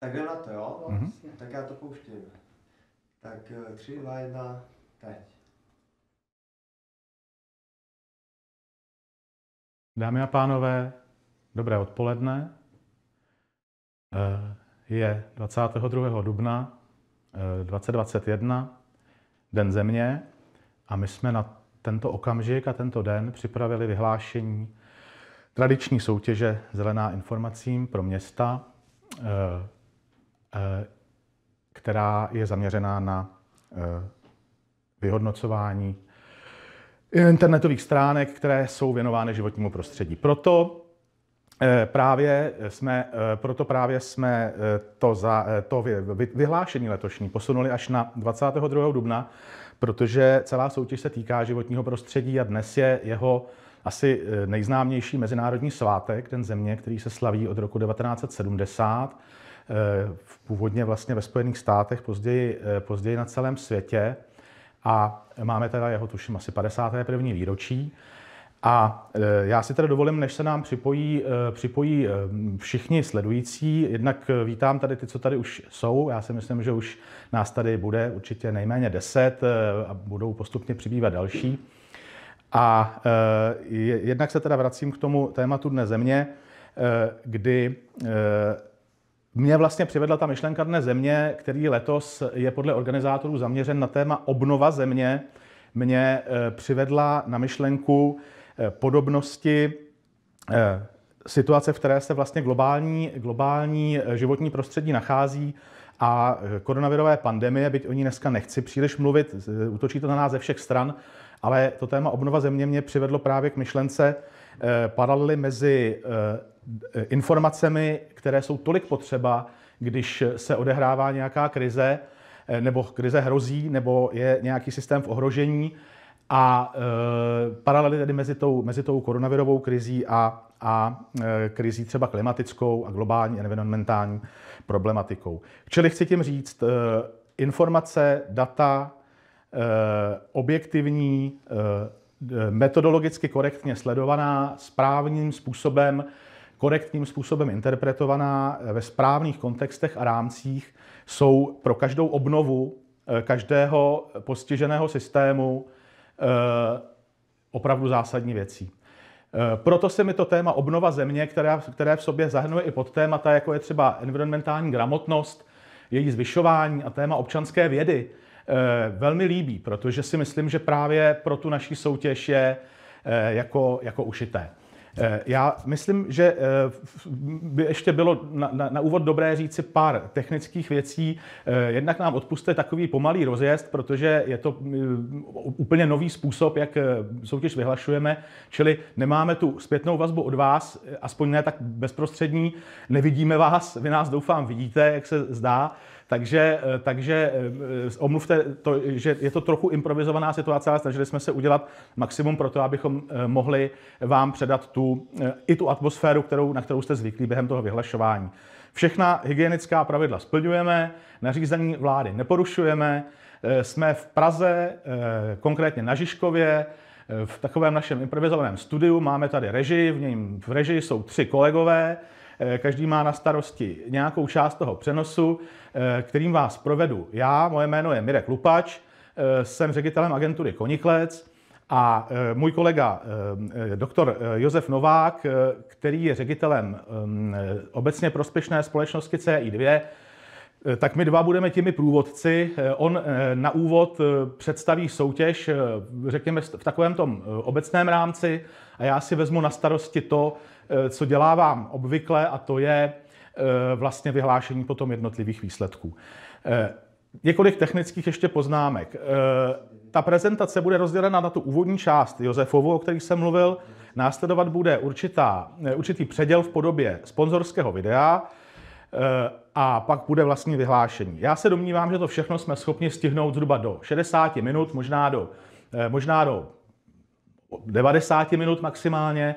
Takhle na to, jo? No, mm-hmm. Tak já to pouštím. Tak eh, tři, dva, jedna, teď. Dámy a pánové, dobré odpoledne. Eh, je 22. dubna 2021, eh, Den země, a my jsme na tento okamžik a tento den připravili vyhlášení tradiční soutěže Zelená informacím pro města Eh, která je zaměřená na eh, vyhodnocování internetových stránek, které jsou věnovány životnímu prostředí. Proto eh, Právě jsme, proto právě jsme to, za, to vyhlášení letošní posunuli až na 22. dubna, protože celá soutěž se týká životního prostředí a dnes je jeho asi nejznámější mezinárodní svátek, ten země, který se slaví od roku 1970 původně vlastně ve Spojených státech, později, eh, později na celém světě. A máme teda jeho, tuším, asi 51. výročí. A eh, já si tedy dovolím, než se nám připojí, eh, připojí všichni sledující, jednak vítám tady ty, co tady už jsou. Já si myslím, že už nás tady bude určitě nejméně deset a budou postupně přibývat další. A jednak se teda vracím k tomu tématu Dne země, kdy mě vlastně přivedla ta myšlenka Dne země, který letos je podle organizátorů zaměřen na téma obnova země, mě eh, přivedla na myšlenku eh, podobnosti eh, situace, v které se vlastně globální, globální životní prostředí nachází a koronavirové pandemie, byť o ní dneska nechci příliš mluvit, utočí to na nás ze všech stran, ale to téma obnova země mě přivedlo právě k myšlence paralely mezi Eh, informacemi, které jsou tolik potřeba, když se odehrává nějaká krize, eh, nebo krize hrozí, nebo je nějaký systém v ohrožení. A e, paralely tedy mezi tou, mezi tou koronavirovou krizí a, a e, krizí třeba klimatickou a globální environmentální problematikou. Čili chci tím říct, e, informace, data, e, objektivní, e, metodologicky korektně sledovaná, správným způsobem, korektním způsobem interpretovaná ve správných kontextech a rámcích, jsou pro každou obnovu eh, každého postiženého systému eh, opravdu zásadní věcí. Eh, proto se mi to téma obnova země, která, které v sobě zahrnuje i témata, jako je třeba environmentální gramotnost, její zvyšování a téma občanské vědy, velmi líbí, protože si myslím, že právě pro tu naší soutěž je jako, jako ušité. Eh, já myslím, že eh, by ještě bylo na, na, na úvod dobré říci pár technických věcí. Eh, jednak nám odpuste takový pomalý rozjezd, protože je to mm, úplně nový způsob, jak soutěž vyhlašujeme, čili nemáme tu zpětnou vazbu od vás, aspoň ne tak bezprostřední, nevidíme vás, vy nás doufám vidíte, jak se zdá. Takže, eh, takže eh, eh, omluvte to, že je to trochu improvizovaná situace, ale snažili jsme se udělat maximum pro to, abychom mohli vám předat tu, i tu atmosféru, kterou, na kterou jste zvyklí během toho vyhlašování. Všechna hygienická pravidla splňujeme, nařízení vlády neporušujeme, jsme v Praze, konkrétně na Žižkově, v takovém našem improvizovaném studiu. Máme tady režii, v něm v režii jsou tři kolegové, Eh, každý má na starosti nějakou část toho přenosu, eh, kterým vás provedu já. Moje jméno je Mirek Lupač, eh, jsem ředitelem agentury Koniklec a můj kolega doktor Josef Novák, který je ředitelem obecně prospěšné společnosti CI2, tak my dva budeme těmi průvodci. On na úvod představí soutěž, řekněme, v takovém tom obecném rámci a já si vezmu na starosti to, Eh, co dělávám obvykle, a to je eh, vlastně vyhlášení potom jednotlivých výsledků. Eh, několik technických ještě poznámek. Ta prezentace bude rozdělena na tu úvodní část Josefovu, o který jsem mluvil. Následovat bude určitá, určitý předěl v podobě sponzorského videa a pak bude vlastní vyhlášení. Já se domnívám, že to všechno jsme schopni stihnout zhruba do 60 minut, možná do, možná do 90 minut maximálně.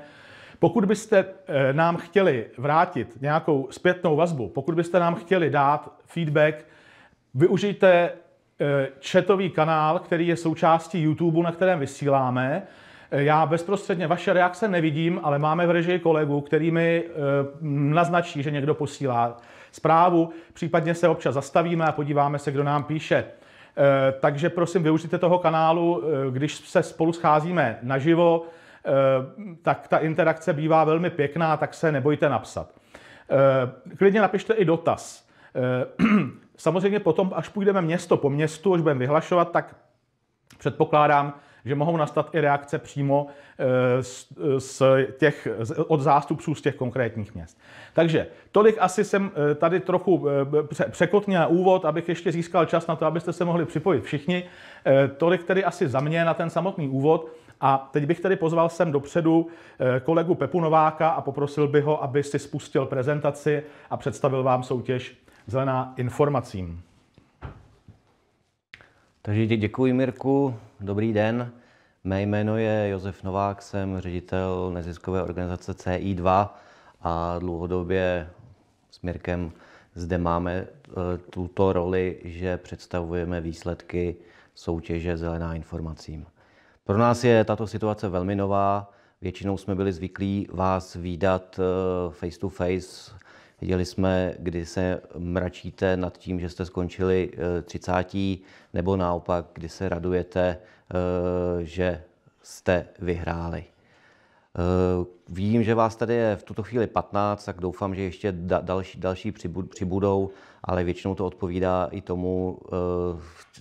Pokud byste eh, nám chtěli vrátit nějakou zpětnou vazbu, pokud byste nám chtěli dát feedback, využijte chatový eh, kanál, který je součástí YouTube, na kterém vysíláme. Eh, já bezprostředně vaše reakce nevidím, ale máme v režii kolegu, který mi naznačí, že někdo posílá zprávu. Případně se občas zastavíme a podíváme se, kdo nám píše. Takže prosím, využijte toho kanálu, když se spolu scházíme naživo, Eh, tak ta interakce bývá velmi pěkná, tak se nebojte napsat. Eh, klidně napište i dotaz. Eh, samozřejmě potom, až půjdeme město po městu, až budeme vyhlašovat, tak předpokládám, že mohou nastat i reakce přímo z, z těch, od zástupců z těch konkrétních měst. Takže tolik asi jsem tady trochu překotně na úvod, abych ještě získal čas na to, abyste se mohli připojit všichni. Tolik tedy asi za mě na ten samotný úvod. A teď bych tedy pozval sem dopředu eh, kolegu Pepu Nováka a poprosil by ho, aby si spustil prezentaci a představil vám soutěž Zelená informacím. Takže děkuji, Mirku. Dobrý den. Mé jméno je Josef Novák, jsem ředitel neziskové organizace CI2 a dlouhodobě s Mirkem zde máme eh, tuto roli, že představujeme výsledky soutěže Zelená informacím. Pro nás je tato situace velmi nová. Většinou jsme byli zvyklí vás výdat eh, face to face. Viděli jsme, kdy se mračíte nad tím, že jste skončili 30. Eh, nebo naopak, kdy se radujete, eh, že jste vyhráli. Vím, že vás tady je v tuto chvíli 15, tak doufám, že ještě další, další přibudou, ale většinou to odpovídá i tomu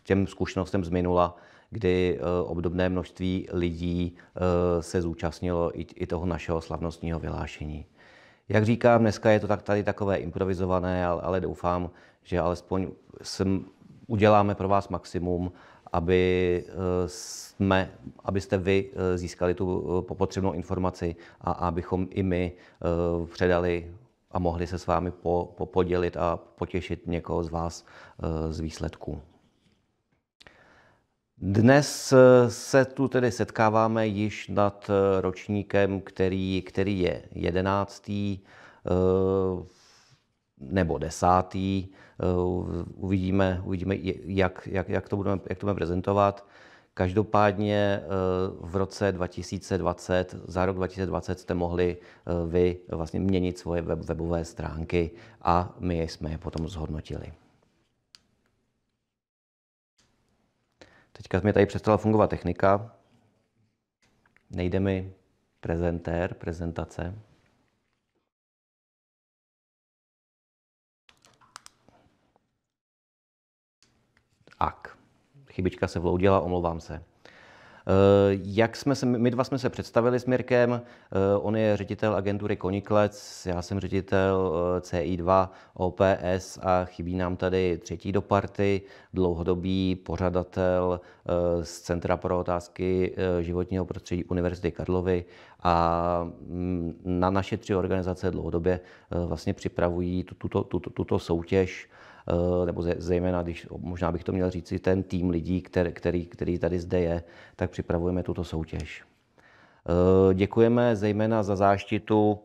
těm zkušenostem z minula, kdy eh, obdobné množství lidí eh, se zúčastnilo i toho našeho slavnostního vyhlášení. Jak říkám, dneska je to tak, tady takové improvizované, ale doufám, že alespoň sem uděláme pro vás maximum, aby, eh, jsme, abyste vy získali tu potřebnou informaci a abychom i my předali a mohli se s vámi po, po, podělit a potěšit někoho z vás z výsledků. Dnes eh, se tu tedy setkáváme již nad eh, ročníkem, který, který je jedenáctý eh, nebo desátý. Uvidíme, uvidíme jak, jak, jak, to budeme, jak to budeme prezentovat. Každopádně v roce 2020, za rok 2020 jste mohli vy vlastně měnit svoje webové stránky a my jsme je potom zhodnotili. Teďka mi tady přestala fungovat technika. Nejde mi prezentér, prezentace. Ak. Chybička se vloudila, omlouvám se. Eh, jak jsme se, my dva jsme se představili s Mirkem, eh, on je ředitel agentury Koniklec, já jsem ředitel eh, CI2 OPS a chybí nám tady třetí do party, dlouhodobý pořadatel z Centra pro otázky životního prostředí Univerzity Karlovy a mm, na naše tři organizace dlouhodobě vlastně připravují tuto, tuto, tuto soutěž Eh, nebo zejména, když možná bych to měl říct, ten tým lidí, který, který, který tady zde je, tak připravujeme tuto soutěž. Eh, děkujeme zejména za záštitu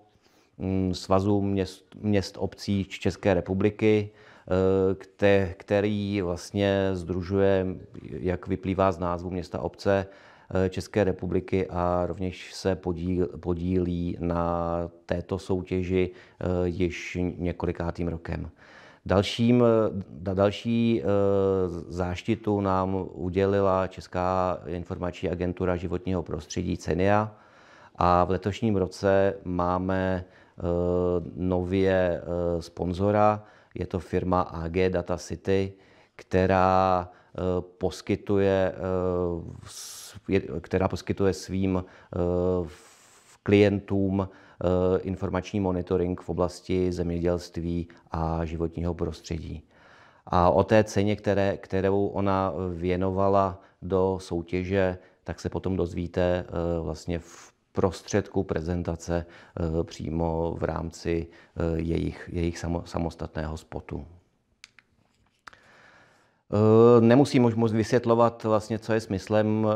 mm, Svazu měst, měst obcí České republiky, eh, který vlastně združuje, jak vyplývá z názvu města obce, České republiky a rovněž se podíl, podílí na této soutěži již několikátým rokem. Dalším, eh, další eh, záštitu nám udělila Česká informační agentura životního prostředí CENIA a v letošním roce máme eh, nově sponzora, je to firma AG Data City, která poskytuje, která poskytuje svým klientům Eh, informační monitoring v oblasti zemědělství a životního prostředí. A o té ceně, které, kterou ona věnovala do soutěže, tak se potom dozvíte eh, vlastně v prostředku prezentace eh, přímo v rámci jejich, jejich samostatného spotu. Nemusím moc vysvětlovat, vlastně, co je smyslem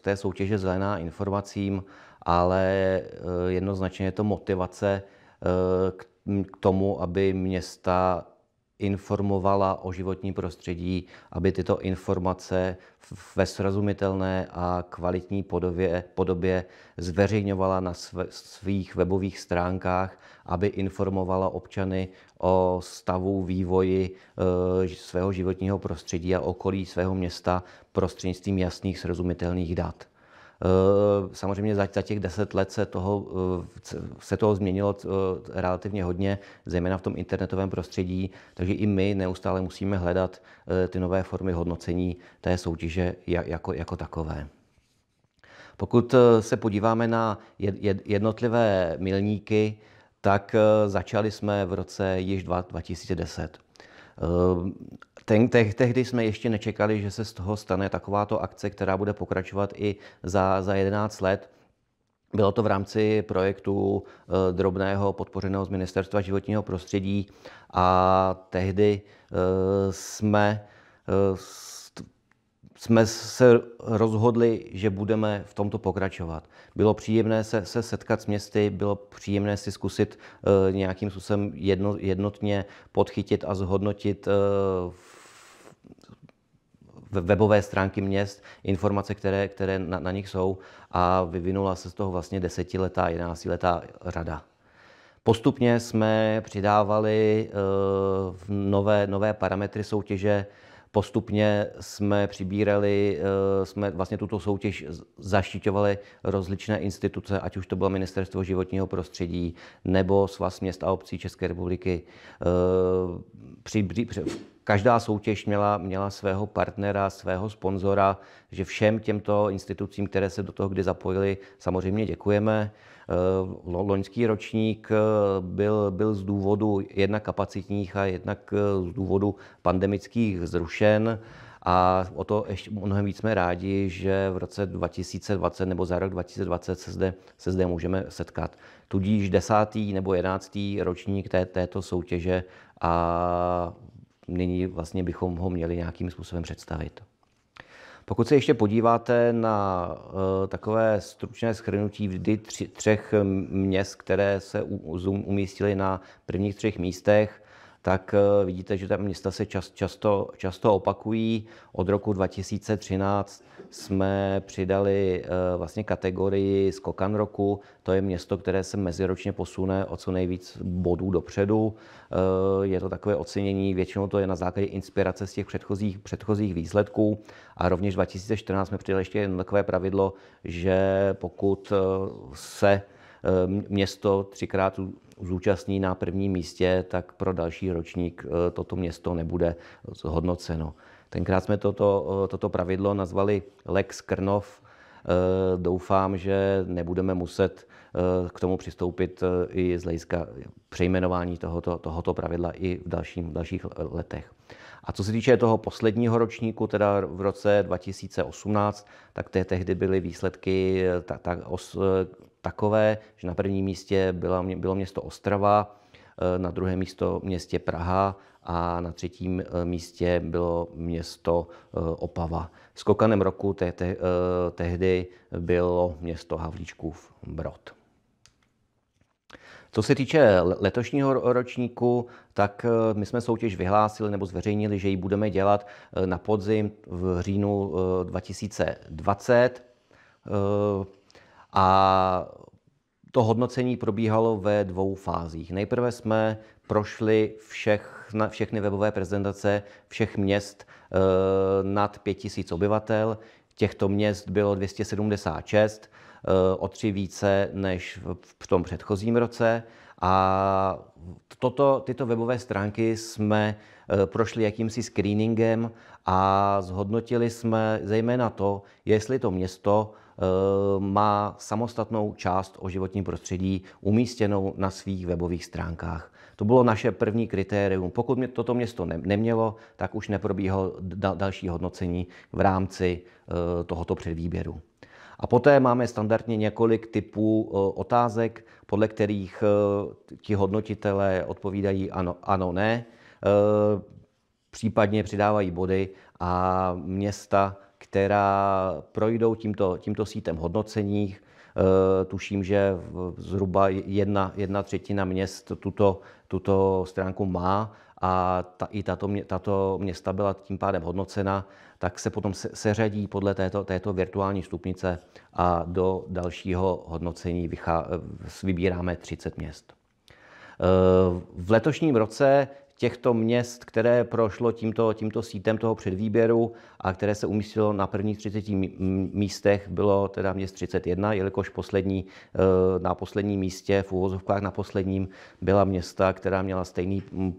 té soutěže Zelená informacím ale eh, jednoznačně je to motivace eh, k tomu, aby města informovala o životní prostředí, aby tyto informace ve srozumitelné a kvalitní podobě, podobě zveřejňovala na svých webových stránkách, aby informovala občany o stavu, vývoji eh, svého životního prostředí a okolí svého města prostřednictvím jasných, srozumitelných dat. Eh, samozřejmě za těch deset let se toho, eh, se toho změnilo eh, relativně hodně, zejména v tom internetovém prostředí, takže i my neustále musíme hledat ty nové formy hodnocení té soutěže jako, jako takové. Pokud se podíváme na jednotlivé milníky, tak začali jsme v roce již 2010 ten, te, tehdy jsme ještě nečekali, že se z toho stane takováto akce, která bude pokračovat i za, za 11 let. Bylo to v rámci projektu eh, drobného podpořeného z Ministerstva životního prostředí a tehdy eh, jsme, eh, jsme se rozhodli, že budeme v tomto pokračovat. Bylo příjemné se, se setkat s městy, bylo příjemné si zkusit nějakým způsobem jedno, jednotně podchytit a zhodnotit v webové stránky měst, informace, které, které na, na nich jsou a vyvinula se z toho vlastně desetiletá, jedenáctiletá řada. Postupně jsme přidávali uh, nové, nové parametry soutěže, postupně jsme přibírali, eh, jsme vlastně tuto soutěž zaštiťovali rozličné instituce, ať už to bylo Ministerstvo životního prostředí nebo Svaz měst a obcí České republiky. Eh, při, při, Každá soutěž měla, měla svého partnera, svého sponzora, že všem těmto institucím, které se do toho kdy zapojili, samozřejmě děkujeme. Eh, loňský ročník eh, byl, byl z důvodu jednak kapacitních a jednak eh, z důvodu pandemických zrušen. A o to ještě mnohem víc jsme rádi, že v roce 2020 nebo za rok 2020 se zde, se zde můžeme setkat. Tudíž desátý nebo jedenáctý ročník té, této soutěže a nyní vlastně bychom ho měli nějakým způsobem představit. Pokud se ještě podíváte na eh, takové stručné schrnutí vždy tři, třech měst, které se umístily na prvních třech místech, tak eh, vidíte, že ta města se čas, často, často opakují. Od roku 2013 jsme přidali eh, vlastně kategorii skokan roku. To je město, které se meziročně posune o co nejvíc bodů dopředu. Eh, je to takové ocenění, většinou to je na základě inspirace z těch předchozích, předchozích výsledků. A rovněž 2014 jsme přidali ještě jedno takové pravidlo, že pokud se město třikrát zúčastní na prvním místě, tak pro další ročník eh, toto město nebude zhodnoceno. Tenkrát jsme toto, eh, toto pravidlo nazvali Lex Krnov. Eh, doufám, že nebudeme muset k tomu přistoupit i z hlediska přejmenování tohoto, tohoto pravidla i v dalším, dalších letech. A co se týče toho posledního ročníku, teda v roce 2018, tak tehdy byly výsledky ta, ta os, takové, že na prvním místě byla, bylo město Ostrava, eh, na druhém místo městě Praha a na třetím eh, místě bylo město eh, Opava. Skokanem roku te, te, tehdy bylo město Havlíčkův Brod. Co se týče letošního ročníku, tak my jsme soutěž vyhlásili nebo zveřejnili, že ji budeme dělat na podzim v říjnu 2020. A to hodnocení probíhalo ve dvou fázích. Nejprve jsme prošli všech, na, všechny webové prezentace všech měst e, nad 5000 obyvatel. Těchto měst bylo 276, e, eh, o tři více než v, v tom předchozím roce. A toto, tyto webové stránky jsme e, prošli jakýmsi screeningem a zhodnotili jsme zejména to, jestli to město Eh, má samostatnou část o životním prostředí umístěnou na svých webových stránkách. To bylo naše první kritérium. Pokud mě toto město nemělo, tak už neprobíhalo další hodnocení v rámci eh, tohoto předvýběru. A poté máme standardně několik typů eh, otázek, podle kterých ti hodnotitelé odpovídají ano, ano ne, případně přidávají body a města která projdou tímto, tímto sítem hodnoceních. Eh, tuším, že zhruba jedna, jedna třetina měst tuto, tuto stránku má a ta, i tato, mě, tato města byla tím pádem hodnocena, tak se potom se, seřadí podle této, této virtuální stupnice a do dalšího hodnocení vychá, eh, vybíráme 30 měst. Eh, v letošním roce těchto měst, které prošlo tímto, tímto sítem toho předvýběru a které se umístilo na prvních 30 místech, bylo teda měst 31, jelikož poslední, eh, na posledním místě, v úvozovkách na posledním, byla města, která měla stejný, hm,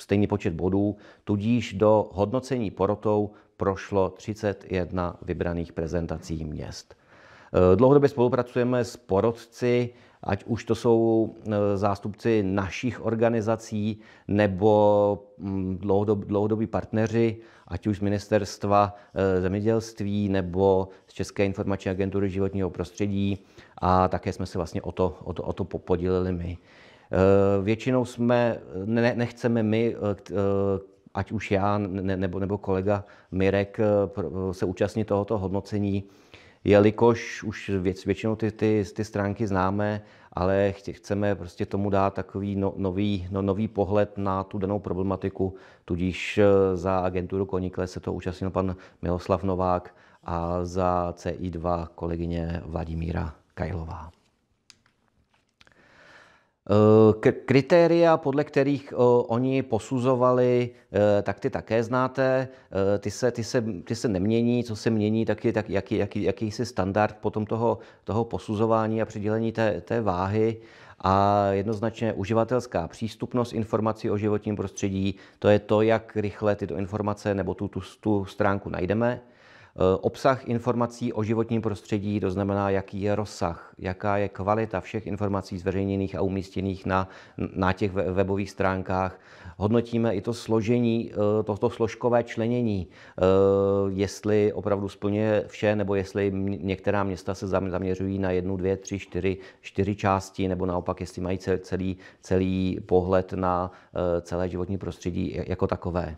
stejný počet bodů, tudíž do hodnocení porotou prošlo 31 vybraných prezentací měst. Eh, dlouhodobě spolupracujeme s porodci, ať už to jsou e, zástupci našich organizací nebo mm, dlouhodobí, partneři, ať už z ministerstva e, zemědělství nebo z České informační agentury životního prostředí a také jsme se vlastně o to, o to, o to podíleli my. E, většinou jsme, ne, nechceme my, ať už já nebo, nebo kolega Mirek, se účastnit tohoto hodnocení, jelikož už věc, většinou ty, ty, ty stránky známe, ale chceme prostě tomu dát takový no, nový, no, nový pohled na tu danou problematiku, tudíž eh, za agenturu Konikle se to účastnil pan Miloslav Novák a za CI2 kolegyně Vladimíra Kajlová. Eh, k- kritéria, podle kterých o, eh, oni posuzovali, e, tak ty také znáte. E, ty se, ty, se, ty se nemění, co se mění, tak je tak, jaký, jaký, jakýsi standard potom toho, toho posuzování a přidělení té, té váhy. A jednoznačně uživatelská přístupnost informací o životním prostředí, to je to, jak rychle tyto informace nebo tu, tu, tu stránku najdeme. Eh, obsah informací o životním prostředí, to znamená, jaký je rozsah, jaká je kvalita všech informací zveřejněných a umístěných na, na těch webových stránkách. Hodnotíme i to složení, toto eh, složkové členění, eh, jestli opravdu splňuje vše, nebo jestli některá města se zaměřují na jednu, dvě, tři, čtyři, čtyři části, nebo naopak, jestli mají celý, celý pohled na celé životní prostředí jako takové.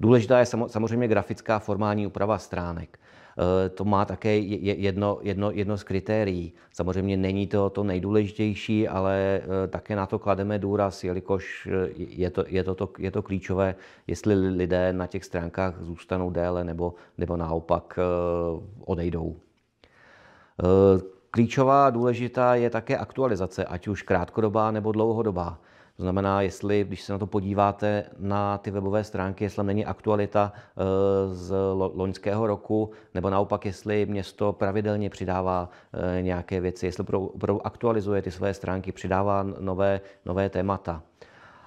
Důležitá je samozřejmě grafická formální úprava stránek. Eh, to má také jedno, jedno, jedno z kritérií. Samozřejmě není to to nejdůležitější, ale eh, také na to klademe důraz, jelikož eh, je to, je to, to, je to klíčové, jestli lidé na těch stránkách zůstanou déle nebo, nebo naopak odejdou. Klíčová důležitá je také aktualizace, ať už krátkodobá nebo dlouhodobá. To znamená, jestli, když se na to podíváte na ty webové stránky, jestli tam není aktualita eh, z loňského roku, nebo naopak, jestli město pravidelně přidává eh, nějaké věci, jestli opravdu aktualizuje ty své stránky, přidává nové, nové témata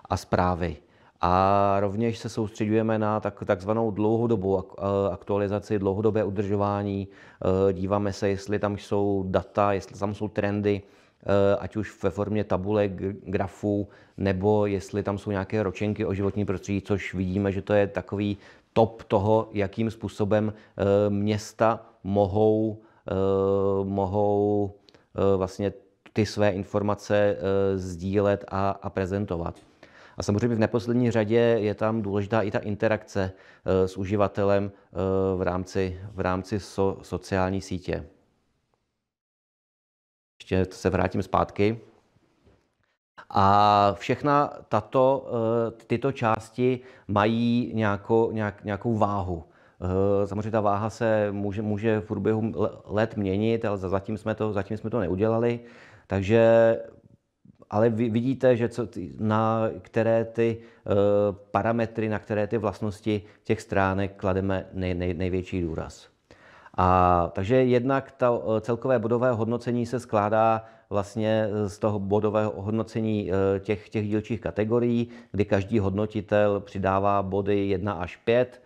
a zprávy. A rovněž se soustředujeme na tak, takzvanou dlouhodobou eh, aktualizaci, dlouhodobé udržování. Díváme se, jestli tam jsou data, jestli tam jsou trendy, Eh, ať už ve formě tabulek, grafů, nebo jestli tam jsou nějaké ročenky o životní prostředí, což vidíme, že to je takový top toho, jakým způsobem eh, města mohou, eh, mohou vlastně ty své informace sdílet a, a prezentovat. A samozřejmě v neposlední řadě je tam důležitá i ta interakce s uživatelem v rámci, v rámci so, sociální sítě ještě se vrátím zpátky. A všechna tato, eh, tyto části mají nějakou, nějak, nějakou váhu. Eh, samozřejmě ta váha se může, může v průběhu let měnit, ale zatím jsme to, zatím jsme to neudělali. Takže ale vy vidíte, že co, na které ty eh, parametry, na které ty vlastnosti těch stránek klademe nej, nej, největší důraz. A, takže jednak ta eh, celkové bodové hodnocení se skládá eh, vlastně eh, z toho bodového hodnocení těch, těch dílčích kategorií, kdy každý hodnotitel přidává body 1 až 5,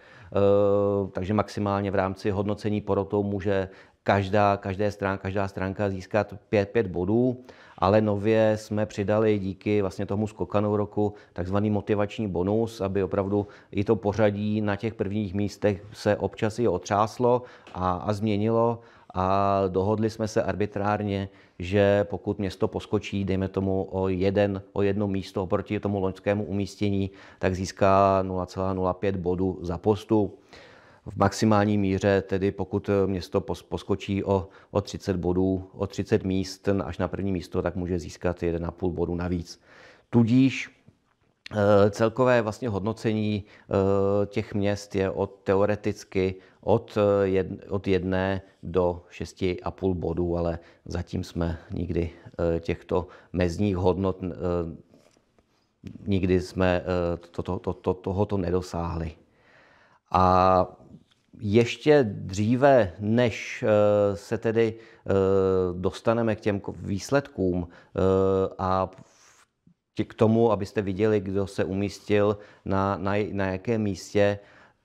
takže maximálně v rámci hodnocení porotou může každá, každé strán, každá stránka získat pět, pět bodů, ale nově jsme přidali díky vlastně tomu skokanou roku takzvaný motivační bonus, aby opravdu i to pořadí na těch prvních místech se občas i otřáslo a, a změnilo a dohodli jsme se arbitrárně, že pokud město poskočí, dejme tomu o, jeden, o jedno místo oproti tomu loňskému umístění, tak získá 0,05 bodu za postup v maximální míře, tedy pokud eh, město poskočí o, o 30 bodů, o 30 míst až na první místo, tak může získat 1,5 bodu navíc. Tudíž eh, Celkové vlastně hodnocení eh, těch měst je od teoreticky od, jed, od jedné do šesti a půl bodů, ale zatím jsme nikdy těchto mezních hodnot nikdy jsme to, to, to, to, tohoto nedosáhli. A ještě dříve, než eh, se tedy eh, dostaneme k těm výsledkům eh, a k tomu, abyste viděli, kdo se umístil na, na, na jakém místě,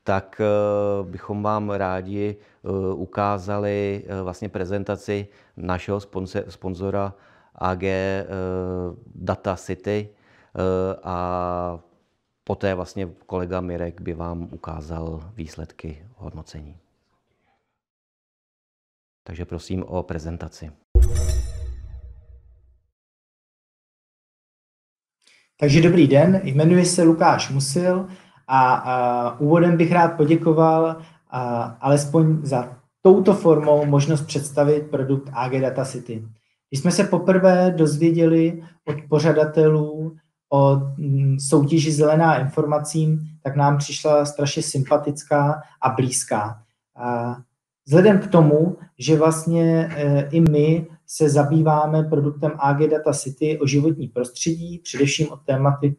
tak bychom vám rádi ukázali vlastně prezentaci našeho sponzora AG Data City a Poté vlastně kolega Mirek by vám ukázal výsledky hodnocení. Takže prosím o prezentaci. Takže dobrý den, jmenuji se Lukáš Musil a, a úvodem bych rád poděkoval a, alespoň za touto formou možnost představit produkt AG Data City. Když jsme se poprvé dozvěděli od pořadatelů, o mm, soutěži Zelená informacím, tak nám přišla strašně sympatická a blízká. A vzhledem k tomu, že vlastně e, i my se zabýváme produktem AG Data City o životní prostředí, především o tématiku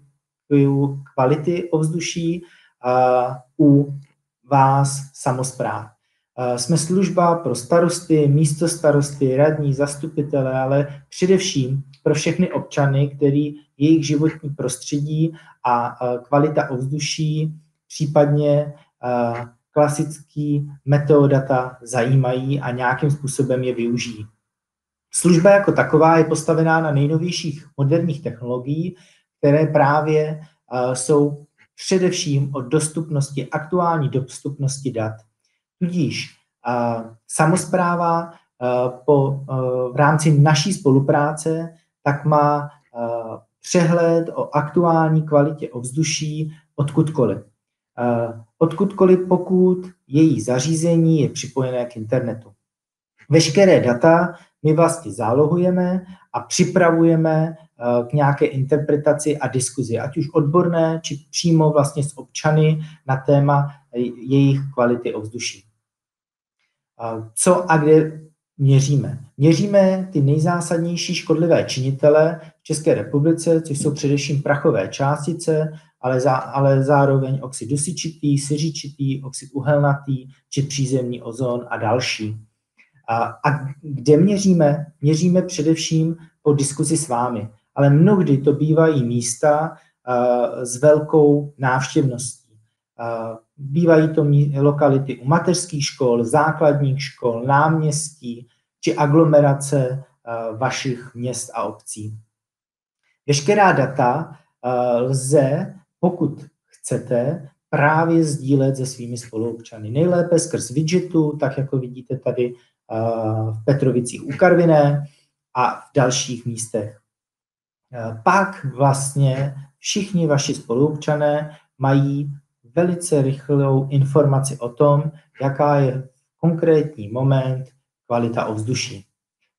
kvality ovzduší u vás samozpráv. Jsme služba pro starosty, místo starosty, radní, zastupitele, ale především pro všechny občany, který jejich životní prostředí a kvalita ovzduší, případně klasický meteodata zajímají a nějakým způsobem je využijí. Služba jako taková je postavená na nejnovějších moderních technologií, které právě jsou především o dostupnosti, aktuální dostupnosti dat. Tudíž samozpráva po, v rámci naší spolupráce tak má eh, přehled o aktuální kvalitě ovzduší odkudkoliv. Eh, odkudkoliv, pokud její zařízení je připojené k internetu. Veškeré data my vlastně zálohujeme a připravujeme eh, k nějaké interpretaci a diskuzi, ať už odborné, či přímo vlastně s občany na téma jejich kvality ovzduší. Co a kde měříme. Měříme ty nejzásadnější škodlivé činitele v České republice, což jsou především prachové částice, ale, zá, ale zároveň oxid dusičitý, siřičitý, oxid uhelnatý či přízemní ozon a další. A, a kde měříme? Měříme především po diskusi s vámi, ale mnohdy to bývají místa a, s velkou návštěvností. A, Bývají to lokality u mateřských škol, základních škol, náměstí či aglomerace eh, vašich měst a obcí. Veškerá data eh, lze, pokud chcete, právě sdílet se svými spoluobčany. Nejlépe skrz widgetu, tak jako vidíte tady eh, v Petrovicích u Karviné a v dalších místech. Pak vlastně všichni vaši spoluobčané mají velice rychlou informaci o tom, jaká je konkrétní moment kvalita ovzduší.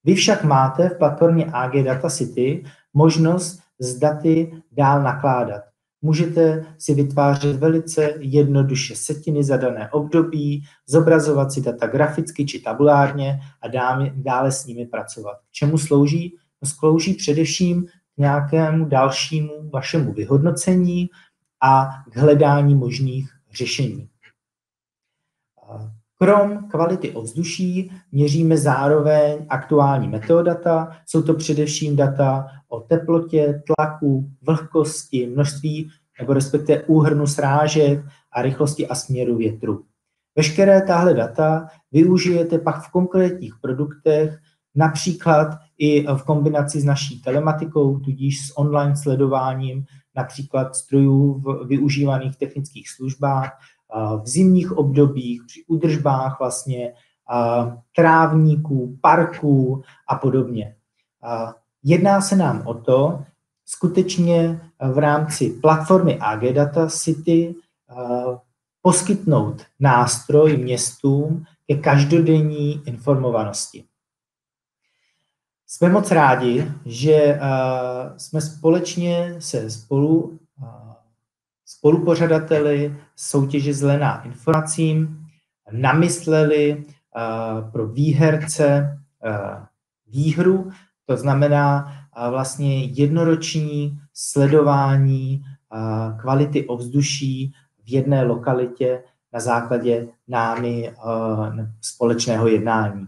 Vy však máte v platformě AG Data City možnost s daty dál nakládat. Můžete si vytvářet velice jednoduše setiny za dané období, zobrazovat si data graficky či tabulárně a dále s nimi pracovat. K čemu slouží? No, slouží především k nějakému dalšímu vašemu vyhodnocení a k hledání možných řešení. Krom kvality ovzduší měříme zároveň aktuální meteodata. Jsou to především data o teplotě, tlaku, vlhkosti, množství nebo respektive úhrnu srážek a rychlosti a směru větru. Veškeré tahle data využijete pak v konkrétních produktech, například i v kombinaci s naší telematikou, tudíž s online sledováním například strojů v využívaných technických službách, v zimních obdobích, při udržbách vlastně, trávníků, parků a podobně. Jedná se nám o to, skutečně v rámci platformy AG Data City poskytnout nástroj městům ke každodenní informovanosti. Jsme moc rádi, že eh, jsme společně se spolu, eh, spolupořadateli soutěže Zelená informacím namysleli eh, pro výherce výhru, to znamená vlastně jednoroční sledování kvality ovzduší v jedné lokalitě na základě námi společného jednání.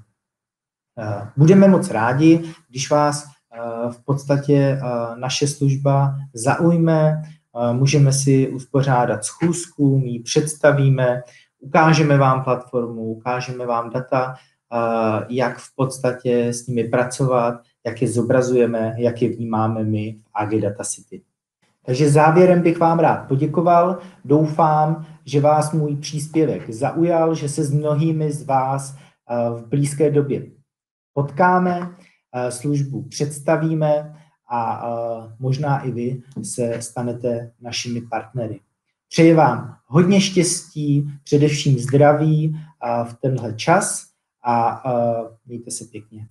Eh, budeme moc rádi, když vás eh, v podstatě eh, naše služba zaujme, můžeme si uspořádat schůzku, my ji představíme, ukážeme vám platformu, ukážeme vám data, jak v podstatě s nimi pracovat, jak je zobrazujeme, jak je vnímáme my v AG Data City. Takže závěrem bych vám rád poděkoval. Doufám, že vás můj příspěvek zaujal, že se s mnohými z vás v blízké době potkáme, eh, službu představíme a eh, možná i vy se stanete našimi partnery. Přeji vám hodně štěstí, především zdraví eh, v tenhle čas a mějte se pěkně.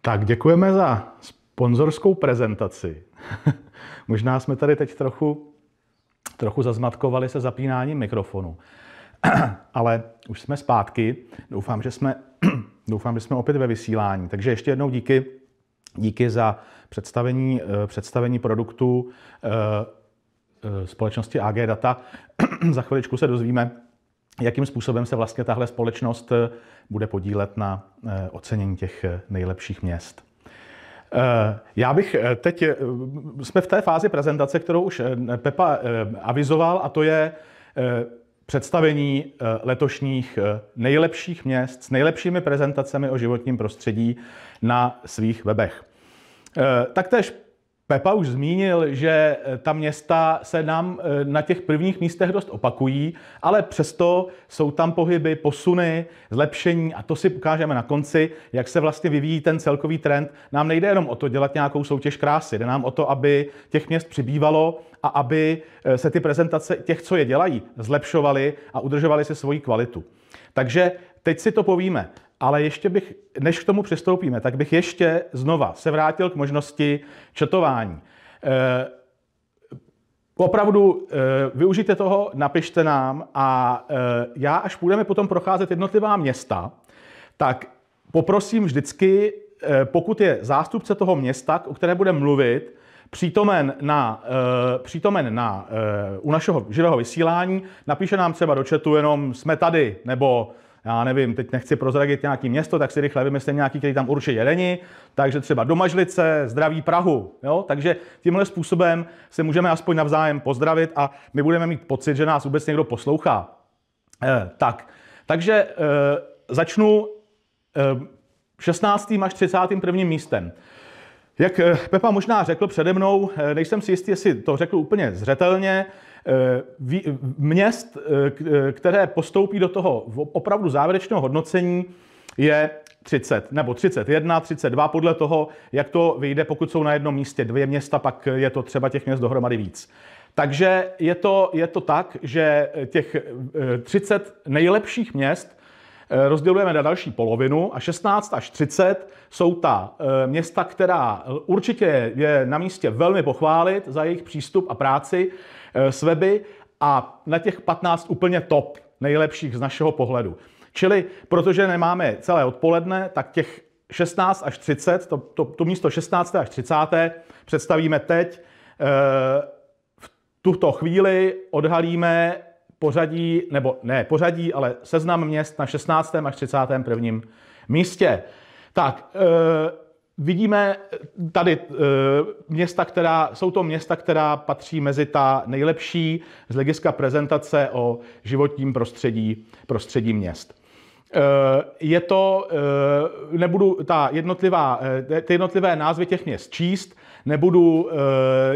Tak děkujeme za sponzorskou prezentaci. Možná jsme tady teď trochu, trochu zazmatkovali se zapínáním mikrofonu. ale už jsme zpátky. Doufám, že jsme, doufám, že jsme opět ve vysílání. Takže ještě jednou díky, díky za představení, eh, představení produktu eh, eh, společnosti AG Data. za chviličku se dozvíme, jakým způsobem se vlastně tahle společnost bude podílet na ocenění těch nejlepších měst. Já bych teď, jsme v té fázi prezentace, kterou už Pepa avizoval, a to je představení eh, letošních eh, nejlepších měst s nejlepšími prezentacemi o životním prostředí na svých webech. Eh, taktéž Pepa už zmínil, že eh, ta města se nám eh, na těch prvních místech dost opakují, ale přesto jsou tam pohyby, posuny, zlepšení a to si ukážeme na konci, jak se vlastně vyvíjí ten celkový trend. Nám nejde jenom o to dělat nějakou soutěž krásy, jde nám o to, aby těch měst přibývalo a aby eh, se ty prezentace těch, co je dělají, zlepšovaly a udržovaly si svoji kvalitu. Takže teď si to povíme. Ale ještě bych, než k tomu přistoupíme, tak bych ještě znova se vrátil k možnosti četování. E, opravdu e, využijte toho, napište nám a e, já, až budeme potom procházet jednotlivá města, tak poprosím vždycky, e, pokud je zástupce toho města, o které bude mluvit, přítomen, na, e, přítomen na, e, u našeho živého vysílání, napíše nám třeba do četu jenom jsme tady, nebo já nevím, teď nechci prozradit nějaký město, tak si rychle vymyslím nějaký, který tam určitě není, takže třeba Domažlice, Zdraví Prahu. Jo? Takže tímhle způsobem se můžeme aspoň navzájem pozdravit a my budeme mít pocit, že nás vůbec někdo poslouchá. E, tak, takže e, začnu e, eh, 16. až 31. místem. Jak Pepa možná řekl přede mnou, nejsem si jistý, jestli to řekl úplně zřetelně, Eh, měst, eh, které postoupí do toho opravdu závěrečného hodnocení, je 30, nebo 31, 32, podle toho, jak to vyjde, pokud jsou na jednom místě dvě města, pak je to třeba těch měst dohromady víc. Takže je to, je to tak, že těch 30 eh, nejlepších měst rozdělujeme na další polovinu a 16 až 30 jsou ta města, která určitě je na místě velmi pochválit za jejich přístup a práci, Eh, s weby a na těch 15 úplně top nejlepších z našeho pohledu. Čili protože nemáme celé odpoledne, tak těch 16 až 30, to, to, to místo 16 až 30 představíme teď. Eh, v tuto chvíli odhalíme pořadí, nebo ne pořadí, ale seznam měst na 16. až 31. místě. Tak, eh, vidíme eh, tady eh, města, která, jsou to města, která patří mezi ta nejlepší z hlediska prezentace o životním prostředí, prostředí měst. Eh, je to, nebudu ta jednotlivá, ty jednotlivé názvy těch měst číst, nebudu eh,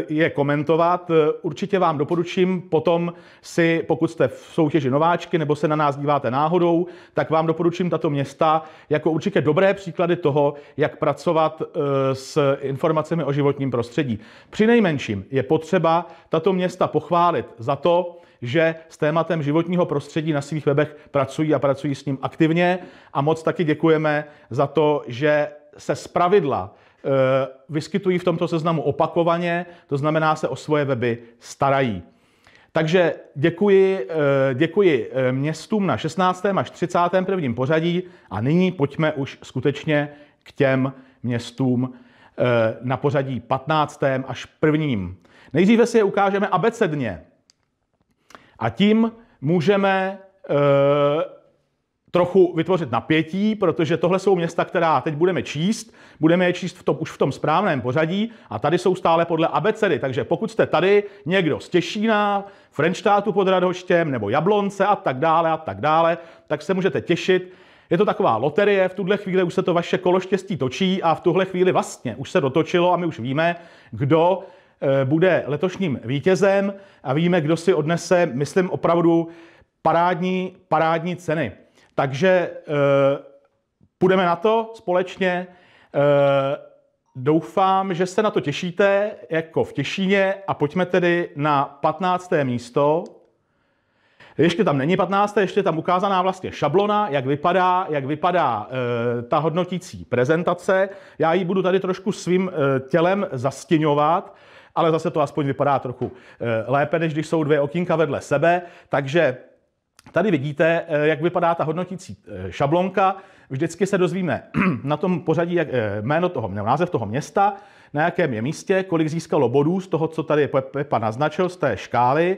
je komentovat. Určitě vám doporučím potom si, pokud jste v soutěži nováčky nebo se na nás díváte náhodou, tak vám doporučím tato města jako určitě dobré příklady toho, jak pracovat eh, s informacemi o životním prostředí. Při nejmenším je potřeba tato města pochválit za to, že s tématem životního prostředí na svých webech pracují a pracují s ním aktivně. A moc taky děkujeme za to, že se zpravidla Eh, vyskytují v tomto seznamu opakovaně, to znamená se o svoje weby starají. Takže děkuji, eh, děkuji eh, městům na 16. až 31. pořadí a nyní pojďme už skutečně k těm městům na pořadí 15. až prvním. Nejdříve si je ukážeme abecedně a tím můžeme trochu vytvořit napětí, protože tohle jsou města, která teď budeme číst. Budeme je číst v tom, už v tom správném pořadí a tady jsou stále podle abecedy. Takže pokud jste tady někdo z Těšína, Frenštátu pod Radhoštěm nebo Jablonce a tak dále a tak dále, tak se můžete těšit. Je to taková loterie, v tuhle chvíli už se to vaše kolo štěstí točí a v tuhle chvíli vlastně už se dotočilo a my už víme, kdo eh, bude letošním vítězem a víme, kdo si odnese, myslím, opravdu parádní, parádní ceny. Takže eh, půjdeme na to společně. Eh, doufám, že se na to těšíte, jako v Těšíně, a pojďme tedy na 15. místo. Ještě tam není 15. ještě tam ukázaná vlastně šablona, jak vypadá, jak vypadá e, ta hodnotící prezentace. Já ji budu tady trošku svým e, tělem zastěňovat, ale zase to aspoň vypadá trochu e, lépe, než když jsou dvě okýnka vedle sebe. Takže Tady vidíte, eh, jak vypadá ta hodnotící eh, šablonka. Vždycky se dozvíme na tom pořadí jak, eh, jméno toho, nebo název toho města, na jakém je místě, kolik získalo bodů z toho, co tady Pepa naznačil, z té škály.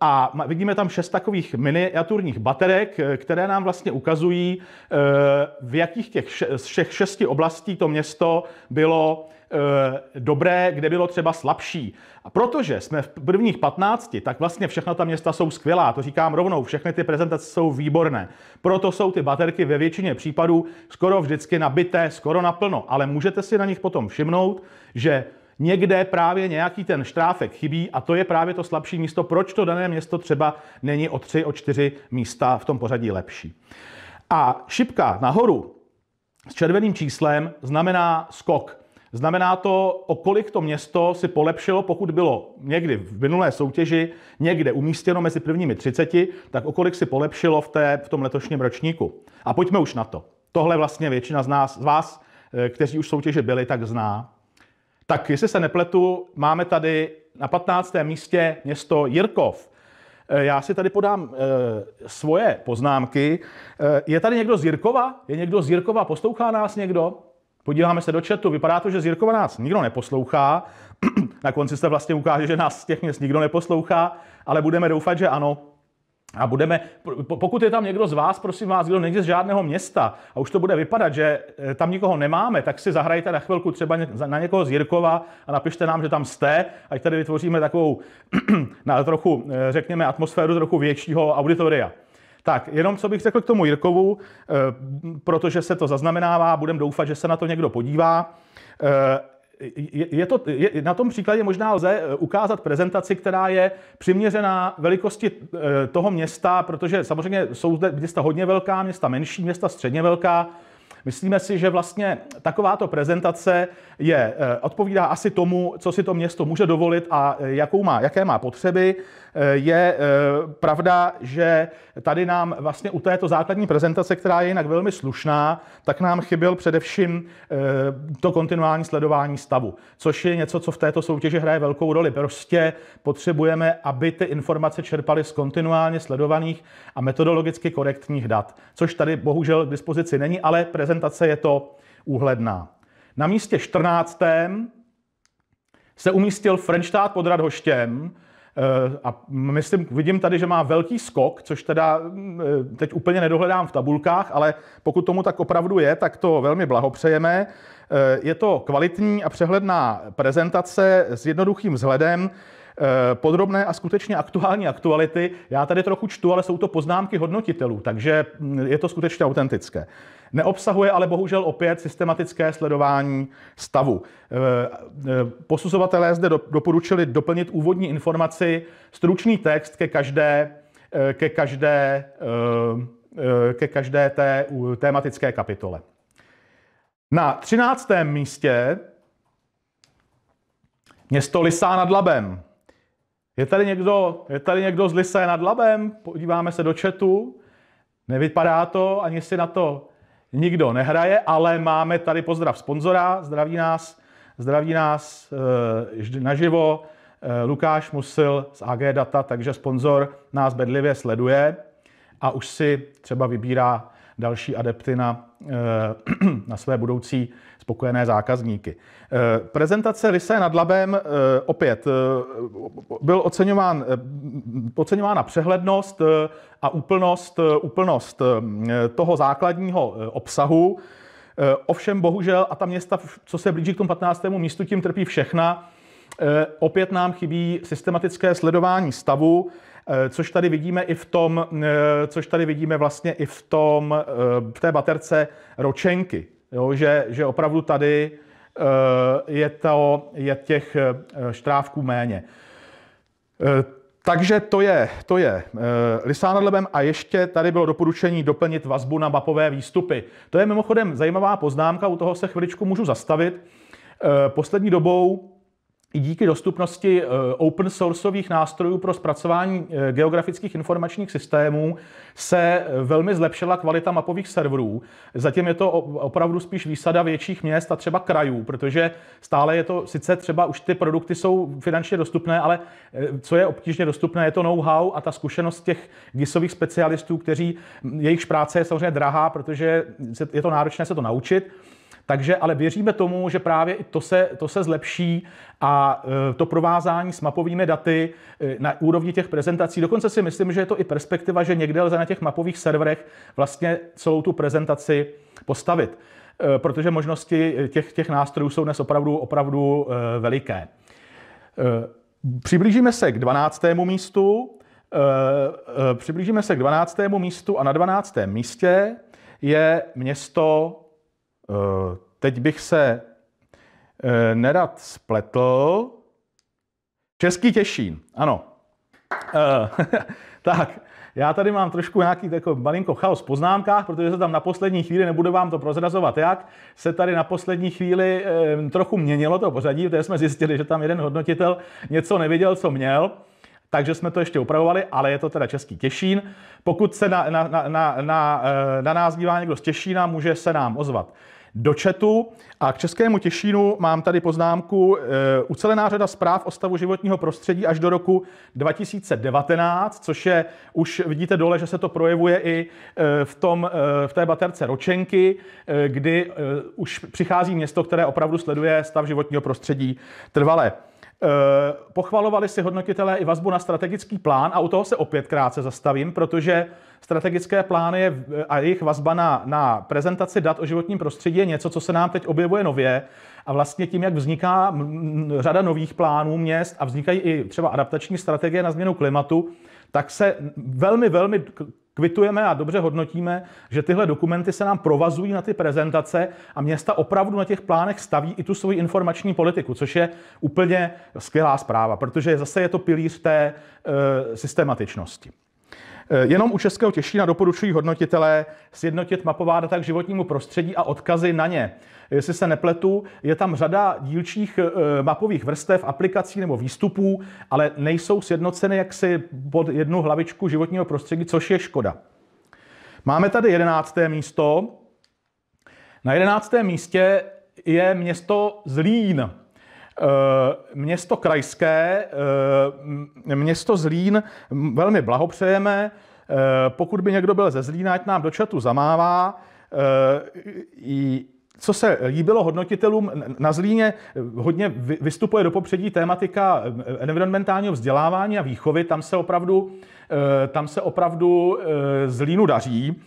A vidíme tam šest takových miniaturních baterek, které nám vlastně ukazují, v jakých těch z všech šesti oblastí to město bylo Eh, dobré, kde bylo třeba slabší. A protože jsme v prvních 15, tak vlastně všechna ta města jsou skvělá. To říkám rovnou, všechny ty prezentace jsou výborné. Proto jsou ty baterky ve většině případů skoro vždycky nabité, skoro naplno. Ale můžete si na nich potom všimnout, že někde právě nějaký ten štráfek chybí a to je právě to slabší místo, proč to dané město třeba není o 3, o 4 místa v tom pořadí lepší. A šipka nahoru s červeným číslem znamená skok. Znamená to, o kolik to město si polepšilo, pokud bylo někdy v minulé soutěži někde umístěno mezi prvními 30, tak o kolik si polepšilo v, té, v tom letošním ročníku. A pojďme už na to. Tohle vlastně většina z, nás, z vás, eh, kteří už soutěže byli, tak zná. Tak jestli se nepletu, máme tady na 15. místě město Jirkov. Eh, já si tady podám e, svoje poznámky. E, je tady někdo z Jirkova? Je někdo z Jirkova? Poslouchá nás někdo? Podíváme se do chatu, vypadá to, že z Jirkova nás nikdo neposlouchá. Na konci se vlastně ukáže, že nás z těch měst nikdo neposlouchá, ale budeme doufat, že ano. A budeme, pokud je tam někdo z vás, prosím vás, kdo není z žádného města a už to bude vypadat, že eh, tam nikoho nemáme, tak si zahrajte na chvilku třeba na někoho z Jirkova a napište nám, že tam jste, ať tady vytvoříme takovou na trochu, eh, řekněme, atmosféru trochu většího auditoria. Tak, jenom co bych řekl k tomu Jirkovu, eh, protože se to zaznamenává, budem doufat, že se na to někdo podívá. Eh, je to, je, na tom příkladě možná lze eh, ukázat prezentaci, která je přiměřená velikosti toho města, protože samozřejmě jsou zde města hodně velká, města menší, města středně velká. Myslíme si, že vlastně takováto prezentace je, eh, odpovídá asi tomu, co si to město může dovolit a eh, jakou má, jaké má potřeby. Eh, je pravda, že tady nám vlastně u této základní prezentace, která je jinak velmi slušná, tak nám chyběl především to kontinuální sledování stavu, což je něco, co v této soutěži hraje velkou roli. Prostě potřebujeme, aby ty informace čerpaly z kontinuálně sledovaných a metodologicky korektních dat, což tady bohužel k dispozici není, ale prezentace je to úhledná. Na místě 14. se umístil Frenštát pod Radhoštěm, eh, a myslím, vidím tady, že má velký skok, což teda mm, eh, teď úplně nedohledám v tabulkách, ale pokud tomu tak opravdu je, tak to velmi blahopřejeme. Eh, je to kvalitní a přehledná prezentace s jednoduchým vzhledem. Eh, podrobné a skutečně aktuální aktuality já tady trochu čtu, ale jsou to poznámky hodnotitelů, takže mm, je to skutečně autentické. Neobsahuje ale bohužel opět systematické sledování stavu. Eh, eh, posuzovatelé zde doporučili doplnit úvodní informaci, stručný text ke každé, ke každé, ke každé té tématické kapitole. Na třináctém místě město Lisá nad Labem. Je tady někdo, je tady někdo z Lise nad Labem? Podíváme se do chatu. Nevypadá to, ani si na to nikdo nehraje, ale máme tady pozdrav sponzora, zdraví nás, zdraví nás e, naživo e, Lukáš Musil z AG Data, takže sponzor nás bedlivě sleduje a už si třeba vybírá další adepty na, eh, na své budoucí spokojené zákazníky. Eh, prezentace Lise nad Labem eh, opět byl oceňován, oceňována přehlednost a úplnost, úplnost toho základního obsahu. Ovšem bohužel, a ta města, co se blíží k tomu 15. místu, tím trpí všechna, opět nám chybí systematické sledování stavu Eh, což tady vidíme i v tom, eh, což tady vidíme vlastně i v tom, eh, v té baterce ročenky, jo, že, že opravdu tady je, to, je těch štrávků méně. Takže to je, to je Lisán Lebem a ještě tady bylo doporučení doplnit vazbu na mapové výstupy. To je mimochodem zajímavá poznámka, u toho se chviličku můžu zastavit. Poslední dobou i díky dostupnosti eh, open sourceových nástrojů pro zpracování eh, geografických informačních systémů se eh, velmi zlepšila kvalita mapových serverů. Zatím je to opravdu spíš výsada větších měst a třeba krajů, protože stále je to, sice třeba už ty produkty jsou finančně dostupné, ale co je obtížně dostupné, je to know-how a ta zkušenost těch GISových specialistů, kteří, jejichž práce je samozřejmě drahá, protože je to náročné se to naučit takže ale věříme tomu, že právě i to se, to se zlepší a e, to provázání s mapovými daty e, na úrovni těch prezentací. Dokonce si myslím, že je to i perspektiva, že někde lze na těch mapových serverech vlastně celou tu prezentaci postavit, e, protože možnosti těch, těch nástrojů jsou dnes opravdu, opravdu veliké. Přiblížíme se k 12. místu. Přiblížíme se k 12. místu a na 12. místě je město Eh, teď bych se eh, nerad spletl. Český Těšín, ano. Eh, tak, já tady mám trošku nějaký jako malinko chaos v poznámkách, protože se tam na poslední chvíli, nebudu vám to prozrazovat jak, se tady na poslední chvíli e, trochu měnilo to pořadí, protože jsme zjistili, že tam jeden hodnotitel něco neviděl, co měl. Takže jsme to ještě upravovali, ale je to teda Český Těšín. Pokud se na, na, na, na, na nás dívá někdo z Těšína, může se nám ozvat do četu. A k Českému Těšínu mám tady poznámku eh, ucelená řada zpráv o stavu životního prostředí až do roku 2019, což je, už vidíte dole, že se to projevuje i eh, v, tom, eh, v té baterce ročenky, kdy už přichází město, které opravdu sleduje stav životního prostředí trvale. Eh, pochvalovali si hodnotitelé i vazbu na strategický plán a u toho se opět krátce zastavím, protože strategické plány a jejich vazba na, na prezentaci dat o životním prostředí je něco, co se nám teď objevuje nově a vlastně tím, jak vzniká řada nových plánů měst a vznikají i třeba adaptační strategie na změnu klimatu, tak se velmi, velmi kvitujeme a dobře hodnotíme, že tyhle dokumenty se nám provazují na ty prezentace a města opravdu na těch plánech staví i tu svoji informační politiku, což je úplně skvělá zpráva, protože zase je to pilíř té e, systematičnosti. Eh, jenom u Českého Těšína doporučují hodnotitelé sjednotit mapová data k životnímu prostředí a odkazy na ně. Jestli se nepletu, je tam řada dílčích eh, mapových vrstev, aplikací nebo výstupů, ale nejsou sjednoceny jaksi pod jednu hlavičku životního prostředí, což je škoda. Máme tady jedenácté místo. Na jedenáctém místě je město Zlín. Eh, město krajské, eh, město Zlín, velmi blahopřejeme. Eh, pokud by někdo byl ze Zlína, ať nám do chatu zamává. Co se líbilo hodnotitelům na Zlíně, hodně vystupuje do popředí tématika environmentálního vzdělávání a výchovy. Tam se opravdu, tam se opravdu Zlínu daří.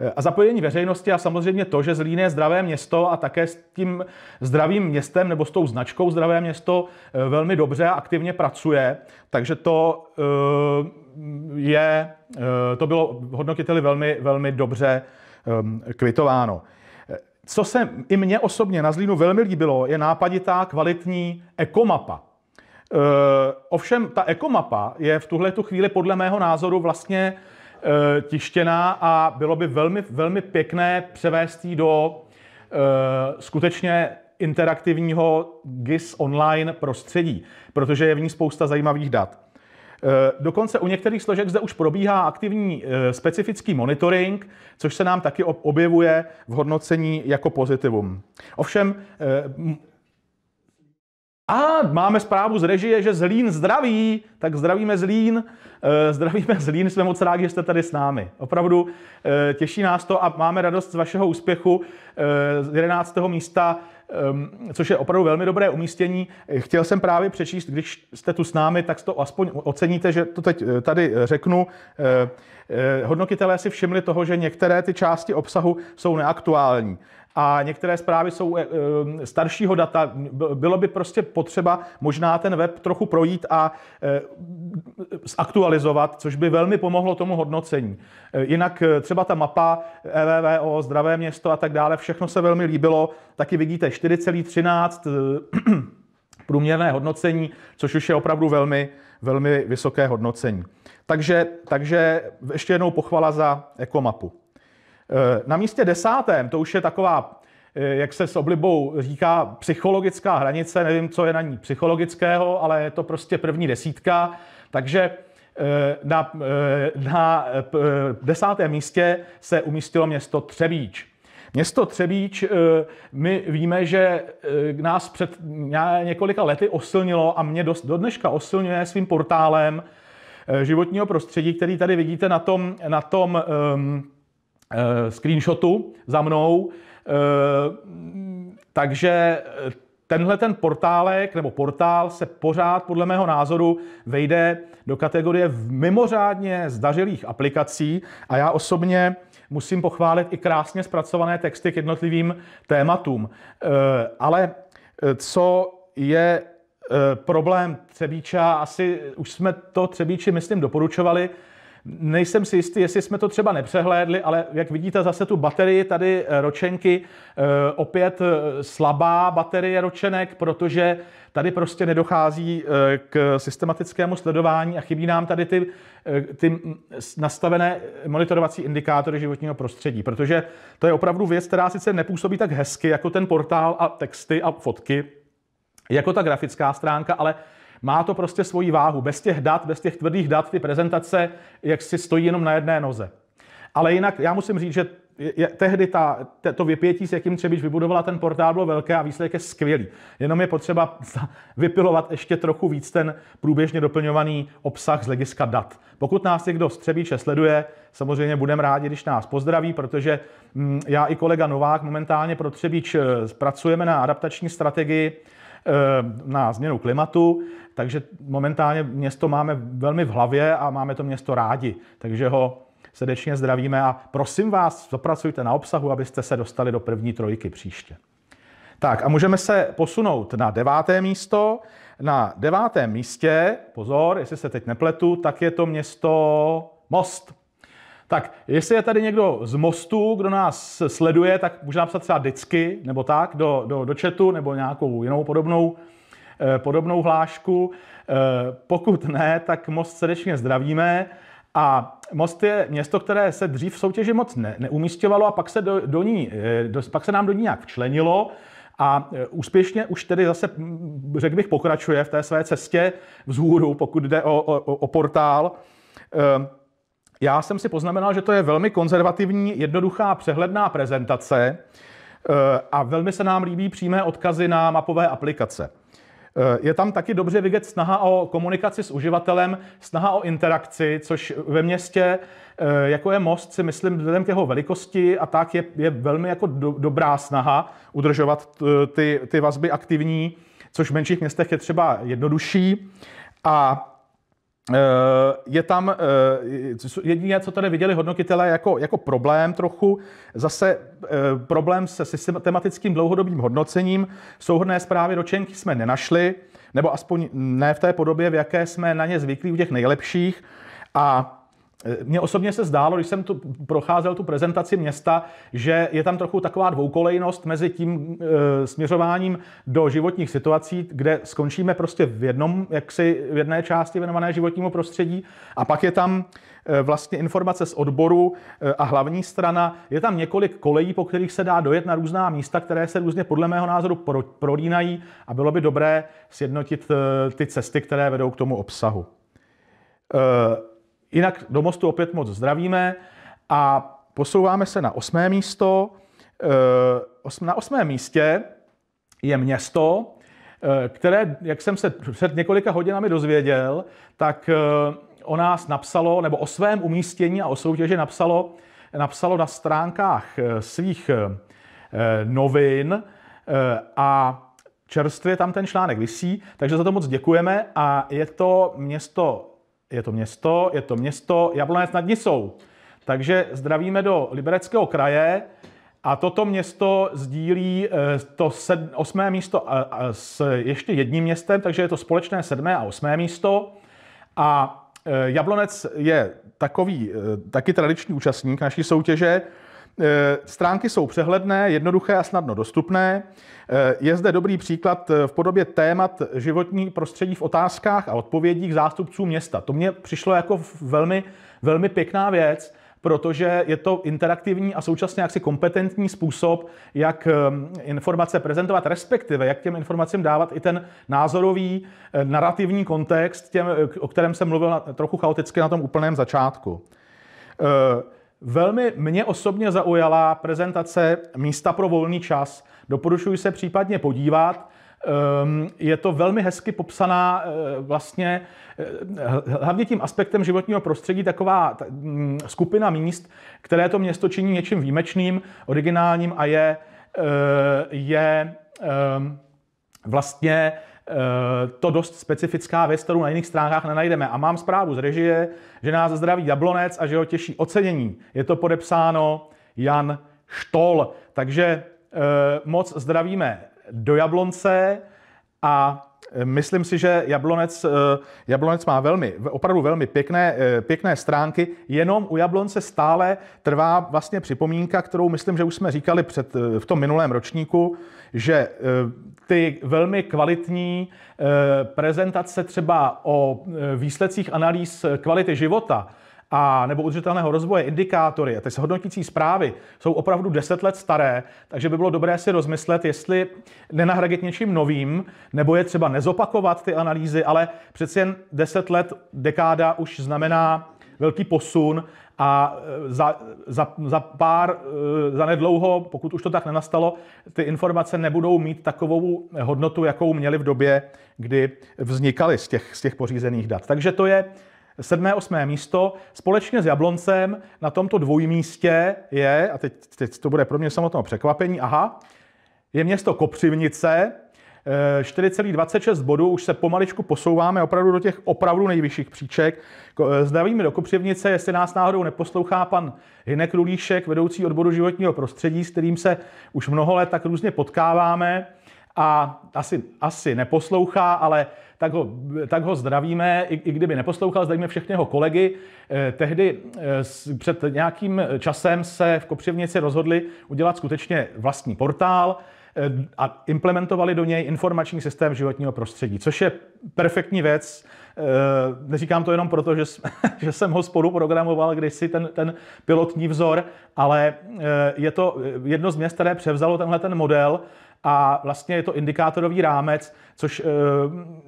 Eh, a zapojení veřejnosti a samozřejmě to, že Zlín je zdravé město a také s tím zdravým městem nebo s tou značkou zdravé město eh, velmi dobře a aktivně pracuje, takže to eh, je, to bylo hodnotiteli velmi, velmi dobře ehm, kvitováno. Co se i mně osobně na Zlínu velmi líbilo, je nápaditá kvalitní ekomapa. Ovšem ta ekomapa je v tuhle tu chvíli podle mého názoru vlastně Eh, tištěná a bylo by velmi, velmi pěkné převést ji do eh, skutečně interaktivního GIS online prostředí, protože je v ní spousta zajímavých dat. Eh, dokonce u některých složek zde už probíhá aktivní specifický monitoring, což se nám taky objevuje v hodnocení jako pozitivum. Ovšem, a máme zprávu z režie, že Zlín zdraví, tak zdravíme Zlín, eh, zdravíme Zlín, jsme moc rádi, že jste tady s námi. Opravdu eh, těší nás to a máme radost z vašeho úspěchu eh, z 11. místa, ehm, což je opravdu velmi dobré umístění. Chtěl jsem právě přečíst, když jste tu s námi, tak to aspoň oceníte, že to teď tady řeknu. Hodnotitelé si všimli toho, že některé ty části obsahu jsou neaktuální a některé zprávy jsou eh, ehm, staršího data. Bylo by prostě potřeba možná ten web trochu projít a eh, zaktualizovat, což by velmi pomohlo tomu hodnocení. Eh, jinak třeba ta mapa EVVO, zdravé město a tak dále, všechno se velmi líbilo. Taky vidíte 4,13 průměrné hodnocení, což už je opravdu velmi, velmi vysoké hodnocení. Takže, takže ještě jednou pochvala za ekomapu. Eh, na místě desátém, to už je taková, eh, jak se s oblibou říká, psychologická hranice, nevím, co je na ní psychologického, ale je to prostě první desítka, takže eh, na, na desátém místě se umístilo město Třebíč. Město Třebíč, my víme, že nás před několika lety osilnilo a mě do dneška osilňuje svým portálem životního prostředí, který tady vidíte na tom, na tom ehm, Eh, screenshotu za mnou. Eh, takže eh, tenhle ten portálek nebo portál se pořád podle mého názoru vejde do kategorie mimořádně zdařilých aplikací a já osobně musím pochválit i krásně zpracované texty k jednotlivým tématům. Ale co je problém Třebíča, asi už jsme to Třebíči, myslím, doporučovali, Nejsem si jistý, jestli jsme to třeba nepřehlédli, ale jak vidíte zase tu baterii tady eh, ročenky, eh, opět eh, slabá baterie ročenek, protože tady prostě nedochází k systematickému sledování a chybí nám tady ty, ty mm, nastavené monitorovací indikátory životního prostředí, protože to je opravdu věc, která sice nepůsobí tak hezky jako ten portál a texty a fotky, jako ta grafická stránka, ale má to prostě svoji váhu. Bez těch dat, bez těch tvrdých dat, ty prezentace, jak si stojí jenom na jedné noze. Ale jinak já musím říct, že je, tehdy ta, te, to vypětí, s jakým Třebič vybudovala ten portál, bylo velké a výsledek je skvělý. Jenom je potřeba vypilovat ještě trochu víc ten průběžně doplňovaný obsah z hlediska dat. Pokud nás někdo z Třebíče sleduje, samozřejmě budeme rádi, když nás pozdraví, protože mm, já i kolega Novák momentálně pro Třebíč eh, pracujeme na adaptační strategii Eh, na změnu klimatu, takže momentálně město máme velmi v hlavě a máme to město rádi, takže ho srdečně zdravíme a prosím vás, zapracujte na obsahu, abyste se dostali do první trojky příště. Tak a můžeme se posunout na deváté místo. Na devátém místě, pozor, jestli se teď nepletu, tak je to město Most. Tak, jestli je tady někdo z mostu, kdo nás sleduje, tak může napsat třeba vždycky, nebo tak, do, do, do chatu, nebo nějakou jinou podobnou, eh, podobnou hlášku. Eh, pokud ne, tak most srdečně zdravíme. A Most je město, které se dřív v soutěži moc ne, neumístěvalo a pak se, do, do ní, eh, do, pak se nám do ní nějak včlenilo a eh, úspěšně už tedy zase, řekl bych, pokračuje v té své cestě vzhůru, pokud jde o, o, o portál. Eh, já jsem si poznamenal, že to je velmi konzervativní, jednoduchá, přehledná prezentace eh, a velmi se nám líbí přímé odkazy na mapové aplikace. Eh, je tam taky dobře vidět snaha o komunikaci s uživatelem, snaha o interakci, což ve městě, eh, jako je most, si myslím, vzhledem k jeho velikosti a tak je, je velmi jako do, dobrá snaha udržovat ty, ty vazby aktivní, což v menších městech je třeba jednodušší. A Eh, je tam eh, jediné, co tady viděli hodnotitelé jako, jako problém trochu, zase eh, problém se systematickým dlouhodobým hodnocením. Souhodné zprávy ročenky jsme nenašli, nebo aspoň ne v té podobě, v jaké jsme na ně zvyklí u těch nejlepších. A mně osobně se zdálo, když jsem tu procházel tu prezentaci města, že je tam trochu taková dvoukolejnost mezi tím e, směřováním do životních situací, kde skončíme prostě v jednom, jaksi v jedné části věnované životnímu prostředí a pak je tam e, vlastně informace z odboru e, a hlavní strana. Je tam několik kolejí, po kterých se dá dojet na různá místa, které se různě podle mého názoru pro, prolínají a bylo by dobré sjednotit e, ty cesty, které vedou k tomu obsahu. E, Jinak do mostu opět moc zdravíme a posouváme se na osmé místo. Eh, na osmém místě je město, eh, které, jak jsem se před několika hodinami dozvěděl, tak eh, o nás napsalo, nebo o svém umístění a o soutěži napsalo, napsalo na stránkách svých novin a čerstvě tam ten článek vysí, takže za to moc děkujeme a je to město je to město, je to město, Jablonec nad Nisou. Takže zdravíme do Libereckého kraje a toto město sdílí eh, to sedm, osmé místo s ještě jedním městem, takže je to společné sedmé a osmé místo. A eh, Jablonec je takový eh, taky tradiční účastník naší soutěže, Eh, stránky jsou přehledné, jednoduché a snadno dostupné. Eh, je zde dobrý příklad eh, v podobě témat životní prostředí v otázkách a odpovědích zástupců města. To mně přišlo jako velmi, velmi pěkná věc, protože je to interaktivní a současně jaksi kompetentní způsob, jak informace prezentovat, respektive jak těm informacím dávat i ten názorový, narrativní kontext, těm, o kterém jsem mluvil trochu chaoticky na tom úplném začátku. Velmi mě osobně zaujala prezentace Místa pro volný čas. Doporučuji se případně podívat. Ehm, je to velmi hezky popsaná eh, vlastně eh, hlavně tím aspektem životního prostředí taková mm, skupina míst, které to město činí něčím výjimečným, originálním a je, eh, je ehm, vlastně Eh, to dost specifická věc, kterou na jiných stránkách nenajdeme. A mám zprávu z režie, že nás zdraví Jablonec a že ho těší ocenění. Je to podepsáno Jan Štol. Takže eh, moc zdravíme do Jablonce a myslím si, že Jablonec, eh, Jablonec má velmi, opravdu velmi pěkné, eh, pěkné stránky, jenom u Jablonce stále trvá vlastně připomínka, kterou myslím, že už jsme říkali před, eh, v tom minulém ročníku, že ty velmi kvalitní prezentace třeba o výsledcích analýz kvality života, a nebo udržitelného rozvoje, indikátory a ty hodnotící zprávy jsou opravdu 10 let staré, takže by bylo dobré si rozmyslet, jestli nenahradit něčím novým, nebo je třeba nezopakovat ty analýzy, ale přeci jen 10 let, dekáda už znamená velký posun a e, za, za, za pár, e, za nedlouho, pokud už to tak nenastalo, ty informace nebudou mít takovou hodnotu, jakou měly v době, kdy vznikaly z těch, z těch pořízených dat. Takže to je 7. 8. místo. Společně s Jabloncem na tomto dvojmístě je, a teď, teď to bude pro mě samotné překvapení, aha, je město Kopřivnice, 4,26 eh, bodů, už se pomaličku posouváme opravdu do těch opravdu nejvyšších příček. Eh, zdravíme do Kopřivnice, jestli nás náhodou neposlouchá pan Hinek Rulíšek, vedoucí odboru životního prostředí, s kterým se už mnoho let tak různě potkáváme a asi, asi neposlouchá, ale tak ho, tak ho zdravíme, i, i kdyby neposlouchal, zdravíme všechny jeho kolegy. Eh, tehdy eh, s, před nějakým časem se v Kopřivnici rozhodli udělat skutečně vlastní portál, eh, a implementovali do něj informační systém životního prostředí, což je perfektní věc, Eh, neříkám to jenom proto, že, že jsem ho spolu programoval kdysi ten, ten pilotní vzor, ale eh, je to jedno z měst, které převzalo tenhle ten model a vlastně je to indikátorový rámec, což eh,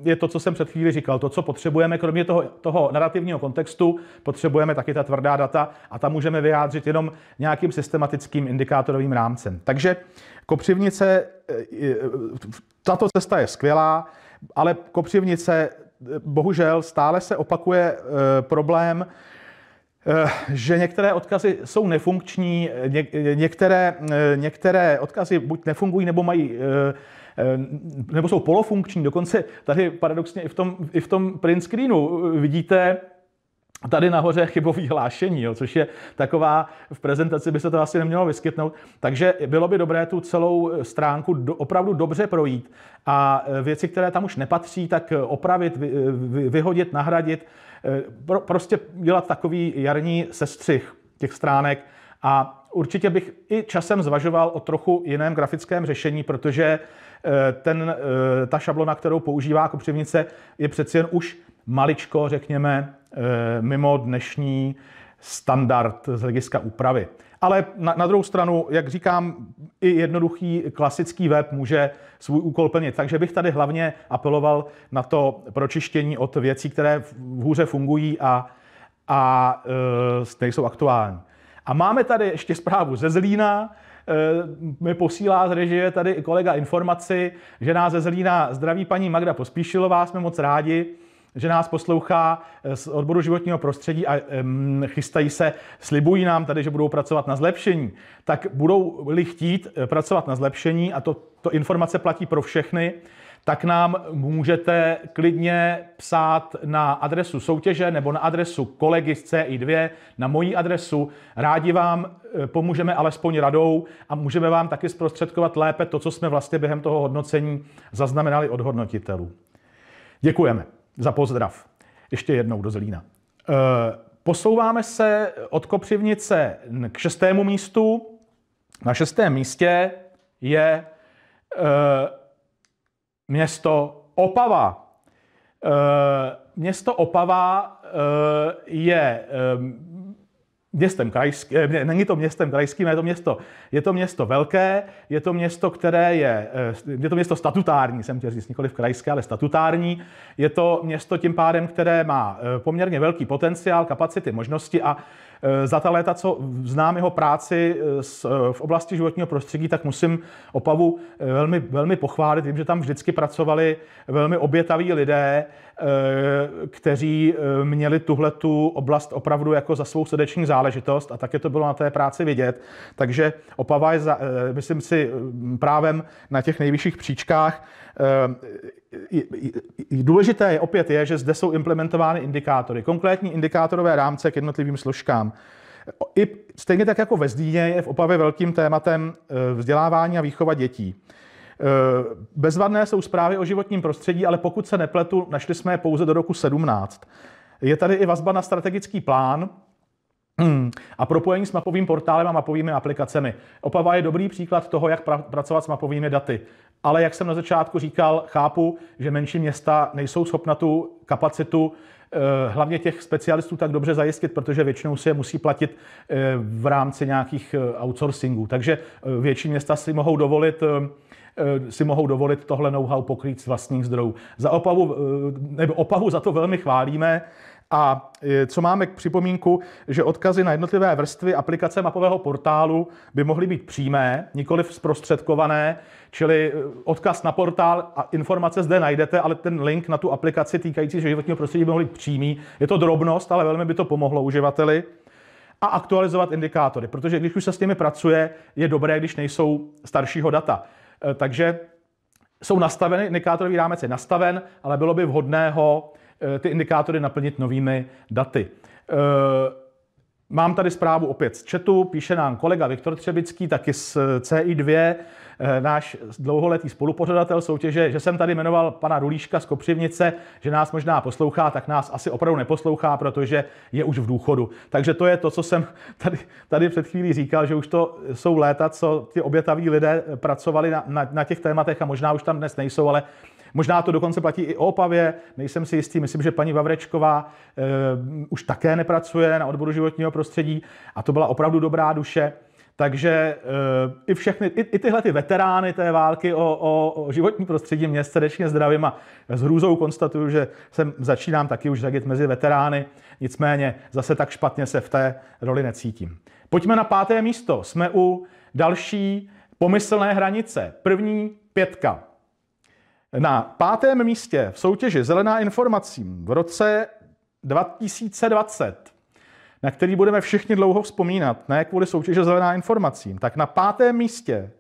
je to, co jsem před chvíli říkal. To, co potřebujeme, kromě toho, toho narrativního kontextu, potřebujeme taky ta tvrdá data a ta můžeme vyjádřit jenom nějakým systematickým indikátorovým rámcem. Takže Kopřivnice, tato cesta je skvělá, ale Kopřivnice bohužel stále se opakuje eh, problém, eh, že některé odkazy jsou nefunkční, některé, eh, některé odkazy buď nefungují, nebo mají nebo jsou polofunkční. Dokonce tady paradoxně i v tom, i v tom print screenu vidíte, Tady nahoře je chybový hlášení, jo, což je taková, v prezentaci by se to asi nemělo vyskytnout, takže bylo by dobré tu celou eh, stránku do, opravdu dobře projít a eh, věci, které tam už nepatří, tak eh, opravit, vy, vy, vyhodit, nahradit, pro, prostě dělat takový jarní sestřih těch stránek a určitě bych i časem zvažoval o trochu jiném grafickém řešení, protože Eh, ten, eh, ta šablona, kterou používá Kopřivnice, jako je přeci jen už maličko, řekněme, eh, mimo dnešní standard z hlediska úpravy. Ale na, na druhou stranu, jak říkám, i jednoduchý klasický web může svůj úkol plnit. Takže bych tady hlavně apeloval na to pročištění od věcí, které v hůře fungují a, a e, nejsou aktuální. A máme tady ještě zprávu ze Zlína, Eh, mi posílá z režie tady kolega informaci, že nás ze Zlína zdraví paní Magda Pospíšilová, jsme moc rádi že nás poslouchá eh, z odboru životního prostředí a chystají se, slibují nám tady, že budou pracovat na zlepšení, tak budou-li chtít eh, pracovat na zlepšení, a to, to informace platí pro všechny, tak nám můžete klidně psát na adresu soutěže nebo na adresu kolegy z CI2, na moji adresu. Rádi vám eh, pomůžeme alespoň radou a můžeme vám taky zprostředkovat lépe to, co jsme vlastně během toho hodnocení zaznamenali od hodnotitelů. Děkujeme za pozdrav. Ještě jednou do Zlína. Eh, posouváme se od Kopřivnice k šestému místu. Na šestém místě je eh, město Opava. Eh, město Opava eh, je eh, městem krajským, eh, ne, není to městem krajským, je to město, je to město velké, je to město, které je, eh, je to město statutární, jsem chtěl říct, nikoli v krajské, ale statutární. Je to město tím pádem, které má eh, poměrně velký potenciál, kapacity, možnosti a za ta léta, co znám jeho práci v oblasti životního prostředí, tak musím Opavu velmi, velmi pochválit. Vím, že tam vždycky pracovali velmi obětaví lidé, Eh, kteří eh, měli tuhle tu oblast opravdu jako za svou srdeční záležitost a také to bylo na té práci vidět. Takže Opava je, za, eh, myslím si, mm, právem na těch nejvyšších příčkách. Důležité je opět je, že zde jsou implementovány indikátory, konkrétní indikátorové rámce k jednotlivým složkám. I stejně tak jako ve Zdíně je v Opavě velkým tématem vzdělávání a výchova dětí. Eh, bezvadné jsou zprávy o životním prostředí, ale pokud se nepletu, našli jsme je pouze do roku 17. Je tady i vazba na strategický plán, hmm, a propojení s mapovým portálem a mapovými aplikacemi. Opava je dobrý příklad toho, jak pra- pracovat s mapovými daty. Ale jak jsem na začátku říkal, chápu, že menší města nejsou schopna tu kapacitu eh, hlavně těch specialistů tak dobře zajistit, protože většinou si je musí platit eh, v rámci nějakých outsourcingů. Takže větší města si mohou dovolit Eh, si mohou dovolit tohle know-how pokrýt z vlastních zdrojů. Za Opavu, eh, nebo Opavu za to velmi chválíme, a eh, co máme k připomínku, že odkazy na jednotlivé vrstvy aplikace mapového portálu by mohly být přímé, nikoli zprostředkované, čili odkaz na portál a informace zde najdete, ale ten link na tu aplikaci týkající se životního prostředí by mohl být přímý. Je to drobnost, ale velmi by to pomohlo uživateli. A aktualizovat indikátory, protože když už se s nimi pracuje, je dobré, když nejsou staršího data. Eh, takže jsou nastaveny, indikátorový rámec je nastaven, ale bylo by vhodné ho eh, ty indikátory naplnit novými daty. Eh, mám tady zprávu opět z chatu, píše nám kolega Viktor Třebický, taky z CI2. Eh, náš dlouholetý spolupořadatel soutěže, že jsem tady jmenoval pana Rulíška z Kopřivnice, že nás možná poslouchá, tak nás asi opravdu neposlouchá, protože je už v důchodu. Takže to je to, co jsem tady, tady před chvílí říkal, že už to jsou léta, co ti obětaví lidé pracovali na, na, na těch tématech a možná už tam dnes nejsou, ale Možná to dokonce platí i o Opavě, nejsem si jistý, myslím, že paní Vavrečková e, už také nepracuje na odboru životního prostředí a to byla opravdu dobrá duše. Takže eh, i všechny, i, i tyhle ty veterány té války o, o, o životní prostředí mě srdečně zdravím a s hrůzou konstatuju, že jsem začínám taky už řadit mezi veterány, nicméně zase tak špatně se v té roli necítím. Pojďme na páté místo. Jsme u další pomyslné hranice. První pětka. Na pátém místě v soutěži Zelená informací v roce 2020 na který budeme všichni dlouho vzpomínat, ne kvůli soutěže zelená informacím, tak na pátém místě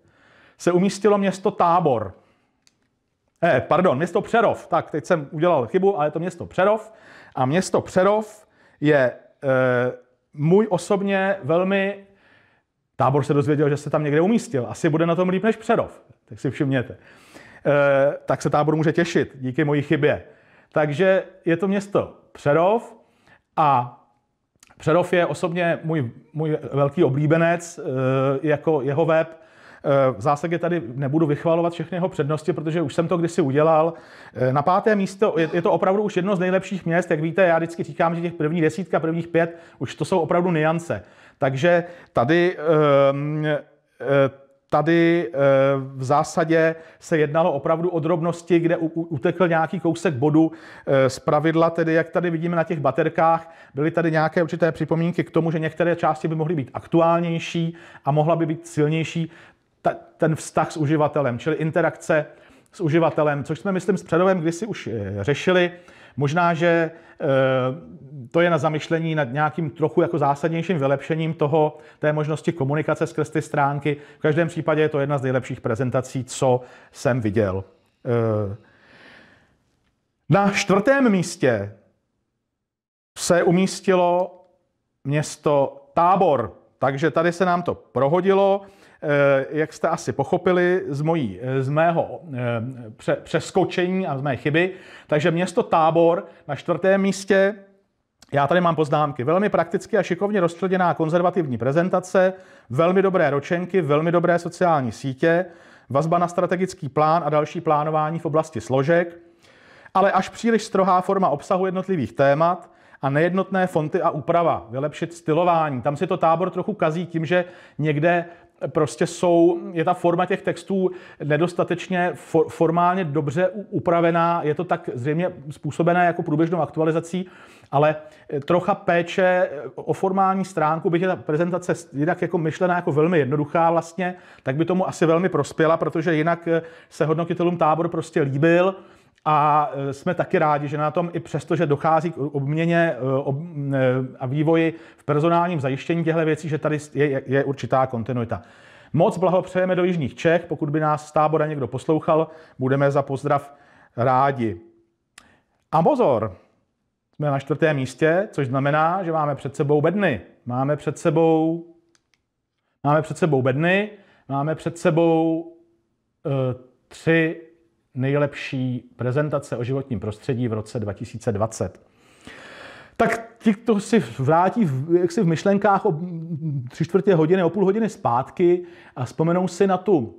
se umístilo město Tábor. Eh, pardon, město Přerov. Tak, teď jsem udělal chybu, ale je to město Přerov. A město Přerov je eh, můj osobně velmi... Tábor se dozvěděl, že se tam někde umístil. Asi bude na tom líp než Přerov. Tak si všimněte. Eh, tak se tábor může těšit díky mojí chybě. Takže je to město Přerov a Přerov je osobně můj, můj velký oblíbenec, eh, jako jeho web. Eh, v zásadě tady nebudu vychvalovat všechny jeho přednosti, protože už jsem to kdysi udělal. Eh, na páté místo je, to opravdu už jedno z nejlepších měst. Jak víte, já vždycky říkám, že těch prvních desítka, prvních pět, už to jsou opravdu niance. Takže tady um, tady eh, v zásadě se jednalo opravdu o drobnosti, kde utekl nějaký kousek bodu eh, z pravidla, tedy jak tady vidíme na těch baterkách, byly tady nějaké určité připomínky k tomu, že některé části by mohly být aktuálnější a mohla by být silnější ten vztah s uživatelem, čili interakce s uživatelem, což jsme, myslím, s Předovem kdysi už eh, řešili. Možná, že eh, to je na zamyšlení nad nějakým trochu jako zásadnějším vylepšením toho, té možnosti komunikace skrz ty stránky. V každém případě je to jedna z nejlepších prezentací, co jsem viděl. Eh, na čtvrtém místě se umístilo město Tábor, takže tady se nám to prohodilo. Eh, jak jste asi pochopili z, mojí, eh, z mého eh, přeskočení a z mé chyby. Takže město Tábor na čtvrtém místě já tady mám poznámky. Velmi prakticky a šikovně rozstředěná konzervativní prezentace, velmi dobré ročenky, velmi dobré sociální sítě, vazba na strategický plán a další plánování v oblasti složek, ale až příliš strohá forma obsahu jednotlivých témat a nejednotné fonty a úprava, vylepšit stylování. Tam si to tábor trochu kazí tím, že někde prostě jsou, je ta forma těch textů nedostatečně for, formálně dobře upravená, je to tak zřejmě způsobené jako průběžnou aktualizací, ale eh, trocha péče eh, o formální stránku, byť je ta prezentace jinak jako myšlená jako velmi jednoduchá vlastně, tak by tomu asi velmi prospěla, protože jinak eh, se hodnotitelům tábor prostě líbil, a e, jsme taky rádi, že na tom i přesto, že dochází k obměně e, e, a vývoji v personálním zajištění těchto věcí, že tady je, je určitá kontinuita. Moc blahopřejeme do Jižních Čech, pokud by nás z tábora někdo poslouchal, budeme za pozdrav rádi. A pozor, jsme na čtvrtém místě, což znamená, že máme před sebou bedny. Máme před sebou, máme před sebou bedny, máme před sebou e, tři nejlepší prezentace o životním prostředí v roce 2020. Tak ti, kdo si vrátí jak si v myšlenkách o tři čtvrtě hodiny, o půl hodiny zpátky a vzpomenou si na tu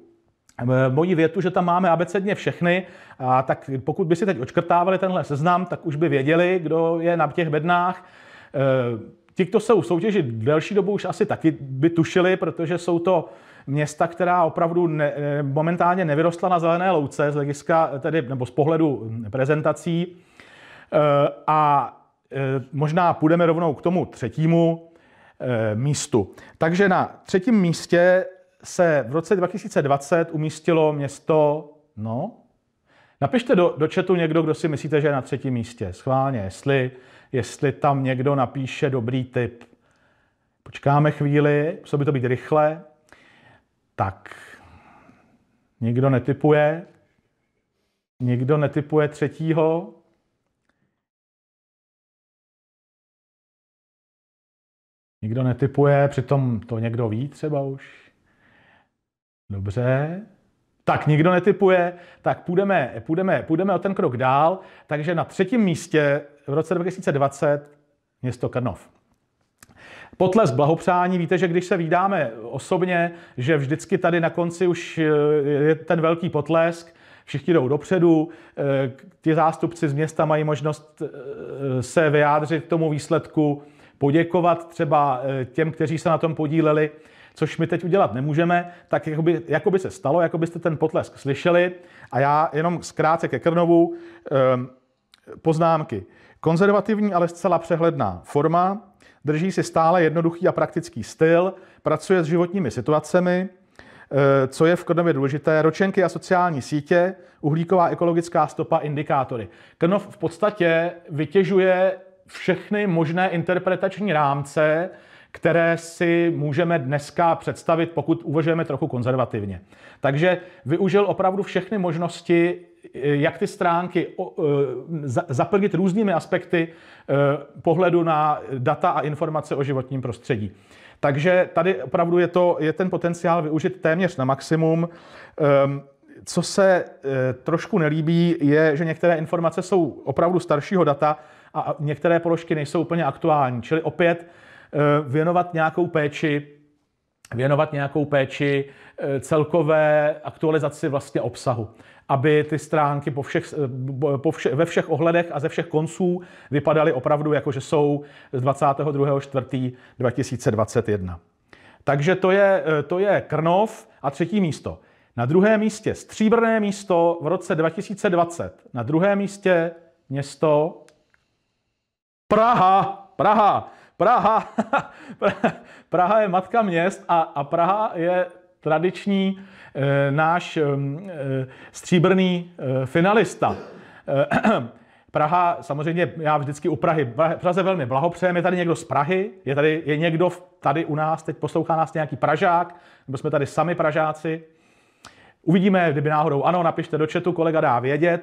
eh, moji větu, že tam máme abecedně všechny, a tak pokud by si teď očkrtávali tenhle seznam, tak už by věděli, kdo je na těch bednách. Eh, ti, kdo jsou v soutěži delší dobu, už asi taky by tušili, protože jsou to města, která opravdu ne, eh, momentálně nevyrostla na zelené louce z hlediska, eh, tedy, nebo z pohledu hm, prezentací. Eh, a možná půjdeme rovnou k tomu třetímu místu. Takže na třetím místě se v roce 2020 umístilo město, no, napište do, do chatu někdo, kdo si myslíte, že je na třetím místě. Schválně, jestli, jestli tam někdo napíše dobrý tip. Počkáme chvíli, muselo by to být rychle. Tak někdo netypuje, někdo netypuje třetího. Nikdo netypuje, přitom to někdo ví třeba už. Dobře. Tak nikdo netypuje, tak půjdeme, půjdeme, půjdeme o ten krok dál. Takže na třetím místě v roce 2020 město Krnov. Potles blahopřání, víte, že když se vídáme osobně, že vždycky tady na konci už eh, je ten velký potlesk, všichni jdou dopředu, eh, ti zástupci z města mají možnost eh, se vyjádřit k tomu výsledku, poděkovat třeba těm, kteří se na tom podíleli, což my teď udělat nemůžeme, tak jakoby, jakoby se stalo, jako byste ten potlesk slyšeli. A já jenom zkrátce ke Krnovu poznámky. Konzervativní, ale zcela přehledná forma, drží si stále jednoduchý a praktický styl, pracuje s životními situacemi, eh, co je v Krnově důležité, ročenky a sociální sítě, uhlíková ekologická stopa, indikátory. Krnov v podstatě vytěžuje všechny možné interpretační rámce, které si můžeme dneska představit, pokud uvažujeme trochu konzervativně. Takže využil opravdu všechny možnosti, Eh, jak ty stránky eh, zaplnit různými aspekty eh, pohledu na data a informace o životním prostředí. Takže tady opravdu je, to, je ten potenciál využit téměř na maximum. Ehm, co se trošku nelíbí, je, že některé informace jsou opravdu staršího data a některé položky nejsou úplně aktuální. Čili opět věnovat nějakou péči věnovat nějakou péči celkové aktualizaci vlastně obsahu aby ty stránky po všech, eh, po vše, ve všech ohledech a ze všech konců vypadaly opravdu jako, že jsou z 22.4.2021. Takže to je, eh, to je Krnov a třetí místo. Na druhém místě stříbrné místo v roce 2020. Na druhém místě město Praha. Praha. Praha. Praha je matka měst a, a Praha je tradiční eh, náš eh, eh, stříbrný finalista. Praha, samozřejmě já vždycky u Prahy, Praze velmi blahopřejeme, je tady někdo z Prahy, je tady je někdo tady u nás, teď poslouchá nás nějaký Pražák, nebo jsme tady sami Pražáci. Uvidíme, kdyby náhodou ano, napište do četu kolega dá vědět.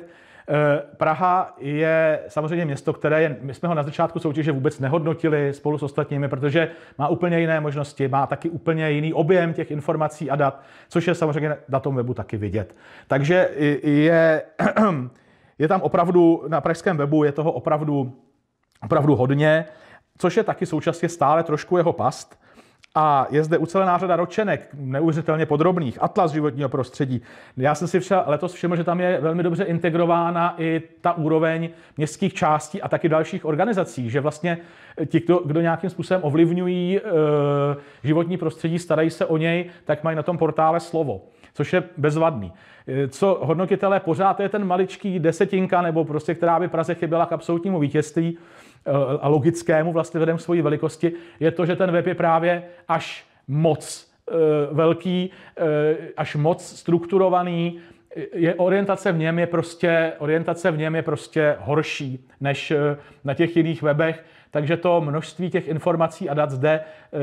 Eh, Praha je samozřejmě město, které je, my jsme ho na začátku soutěže vůbec nehodnotili spolu s ostatními, protože má úplně jiné možnosti, má taky úplně jiný objem těch informací a dat, což je samozřejmě na tom webu taky vidět. Takže je, je tam opravdu, na pražském webu je toho opravdu, opravdu hodně, což je taky současně stále trošku jeho past, a je zde ucelená řada ročenek, neuvěřitelně podrobných, atlas životního prostředí. Já jsem si všel, letos všiml, že tam je velmi dobře integrována i ta úroveň městských částí a taky dalších organizací, že vlastně eh, ti, kdo, kdo nějakým způsobem ovlivňují e, životní prostředí, starají se o něj, tak mají na tom portále slovo což je bezvadný. Eh, co hodnotitelé pořád je ten maličký desetinka, nebo prostě která by Praze chyběla k absolutnímu vítězství, Eh, a logickému vlastně vedem svojí velikosti, je to, že ten web je právě až moc eh, velký, eh, až moc strukturovaný, je orientace v něm je prostě orientace v něm je prostě horší než na těch jiných webech, takže to množství těch informací a dat zde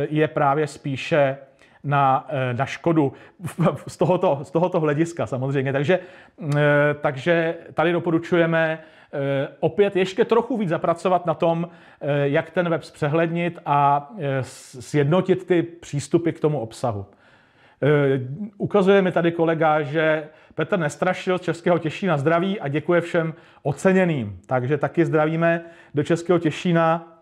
je právě spíše na, na škodu z tohoto, z tohoto hlediska samozřejmě. Takže, takže tady doporučujeme Eh, opět ještě trochu víc zapracovat na tom, eh, jak ten web zpřehlednit a eh, sjednotit ty přístupy k tomu obsahu. Ukazuje mi tady kolega, že Petr Nestrašil z Českého Těšína zdraví a děkuje všem oceněným. Takže taky zdravíme do Českého Těšína,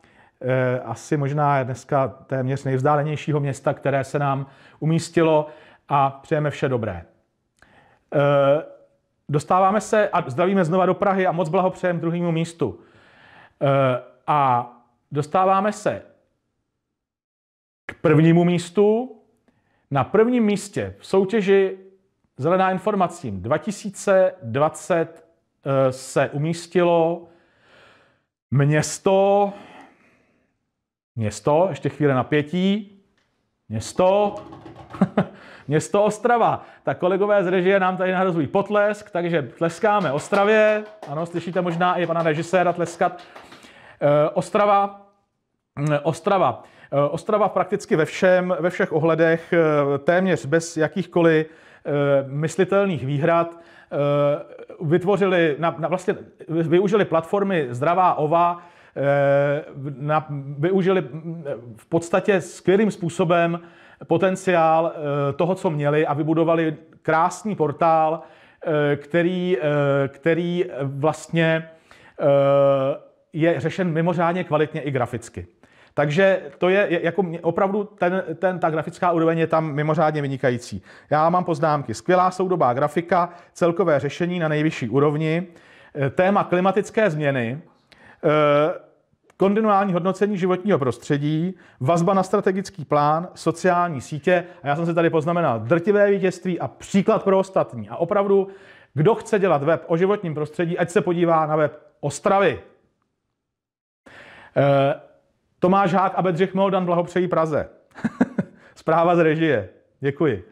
asi možná dneska téměř nejvzdálenějšího města, které se nám umístilo a přejeme vše dobré dostáváme se a zdravíme znova do Prahy a moc blahopřejem druhému místu. Eh, a dostáváme se k prvnímu místu. Na prvním místě v soutěži Zelená informacím 2020 eh, se umístilo město, město, ještě chvíle napětí, město, město Ostrava. Tak kolegové z režie nám tady nahrazují potlesk, takže tleskáme Ostravě. Ano, slyšíte možná i pana režiséra tleskat. Eh, Ostrava, eh, Ostrava. Eh, Ostrava prakticky ve všem, ve všech ohledech, téměř bez jakýchkoliv myslitelných výhrad, vytvořili, na, na vlastně využili platformy Zdravá ova, Eh, na, využili mm, v podstatě skvělým způsobem potenciál eh, toho, co měli a vybudovali krásný portál, eh, který, který vlastně je řešen mimořádně kvalitně i graficky. Takže to je jako opravdu ten, ten, ta grafická úroveň je tam mimořádně vynikající. Já mám poznámky. Skvělá soudobá grafika, celkové řešení na nejvyšší úrovni, téma klimatické změny, Eh, kontinuální hodnocení životního prostředí, vazba na strategický plán, sociální sítě a já jsem se tady poznamenal drtivé vítězství a příklad pro ostatní. A opravdu, kdo chce dělat web o životním prostředí, ať se podívá na web Ostravy. E, Tomáš Hák a Bedřich Moldan blahopřejí Praze. Zpráva z režie. Děkuji.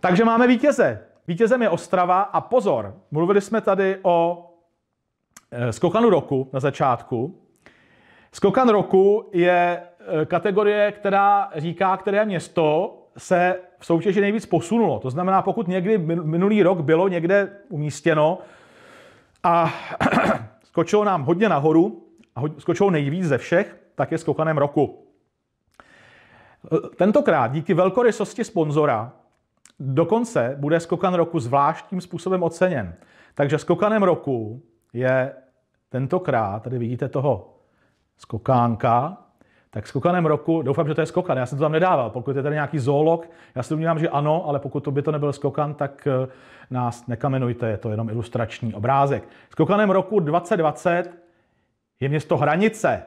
Takže máme vítěze. Vítězem je Ostrava a pozor, mluvili jsme tady o Eh, skokan roku na začátku. Skokan roku je eh, kategorie, která říká, které město se v soutěži nejvíc posunulo. To znamená, pokud někdy minulý rok bylo někde umístěno a skočilo nám hodně nahoru, a skočilo nejvíc ze všech, tak je skokanem roku. Eh, tentokrát díky velkorysosti sponzora dokonce bude skokan roku zvláštním způsobem oceněn. Takže skokanem roku je tentokrát, tady vidíte toho skokánka, tak skokanem roku, doufám, že to je skokan, já jsem to tam nedával, pokud je tady nějaký zoolog, já si domnívám, že ano, ale pokud to by to nebyl skokan, tak eh, nás nekamenujte, je to jenom ilustrační obrázek. Skokanem roku 2020 je město Hranice.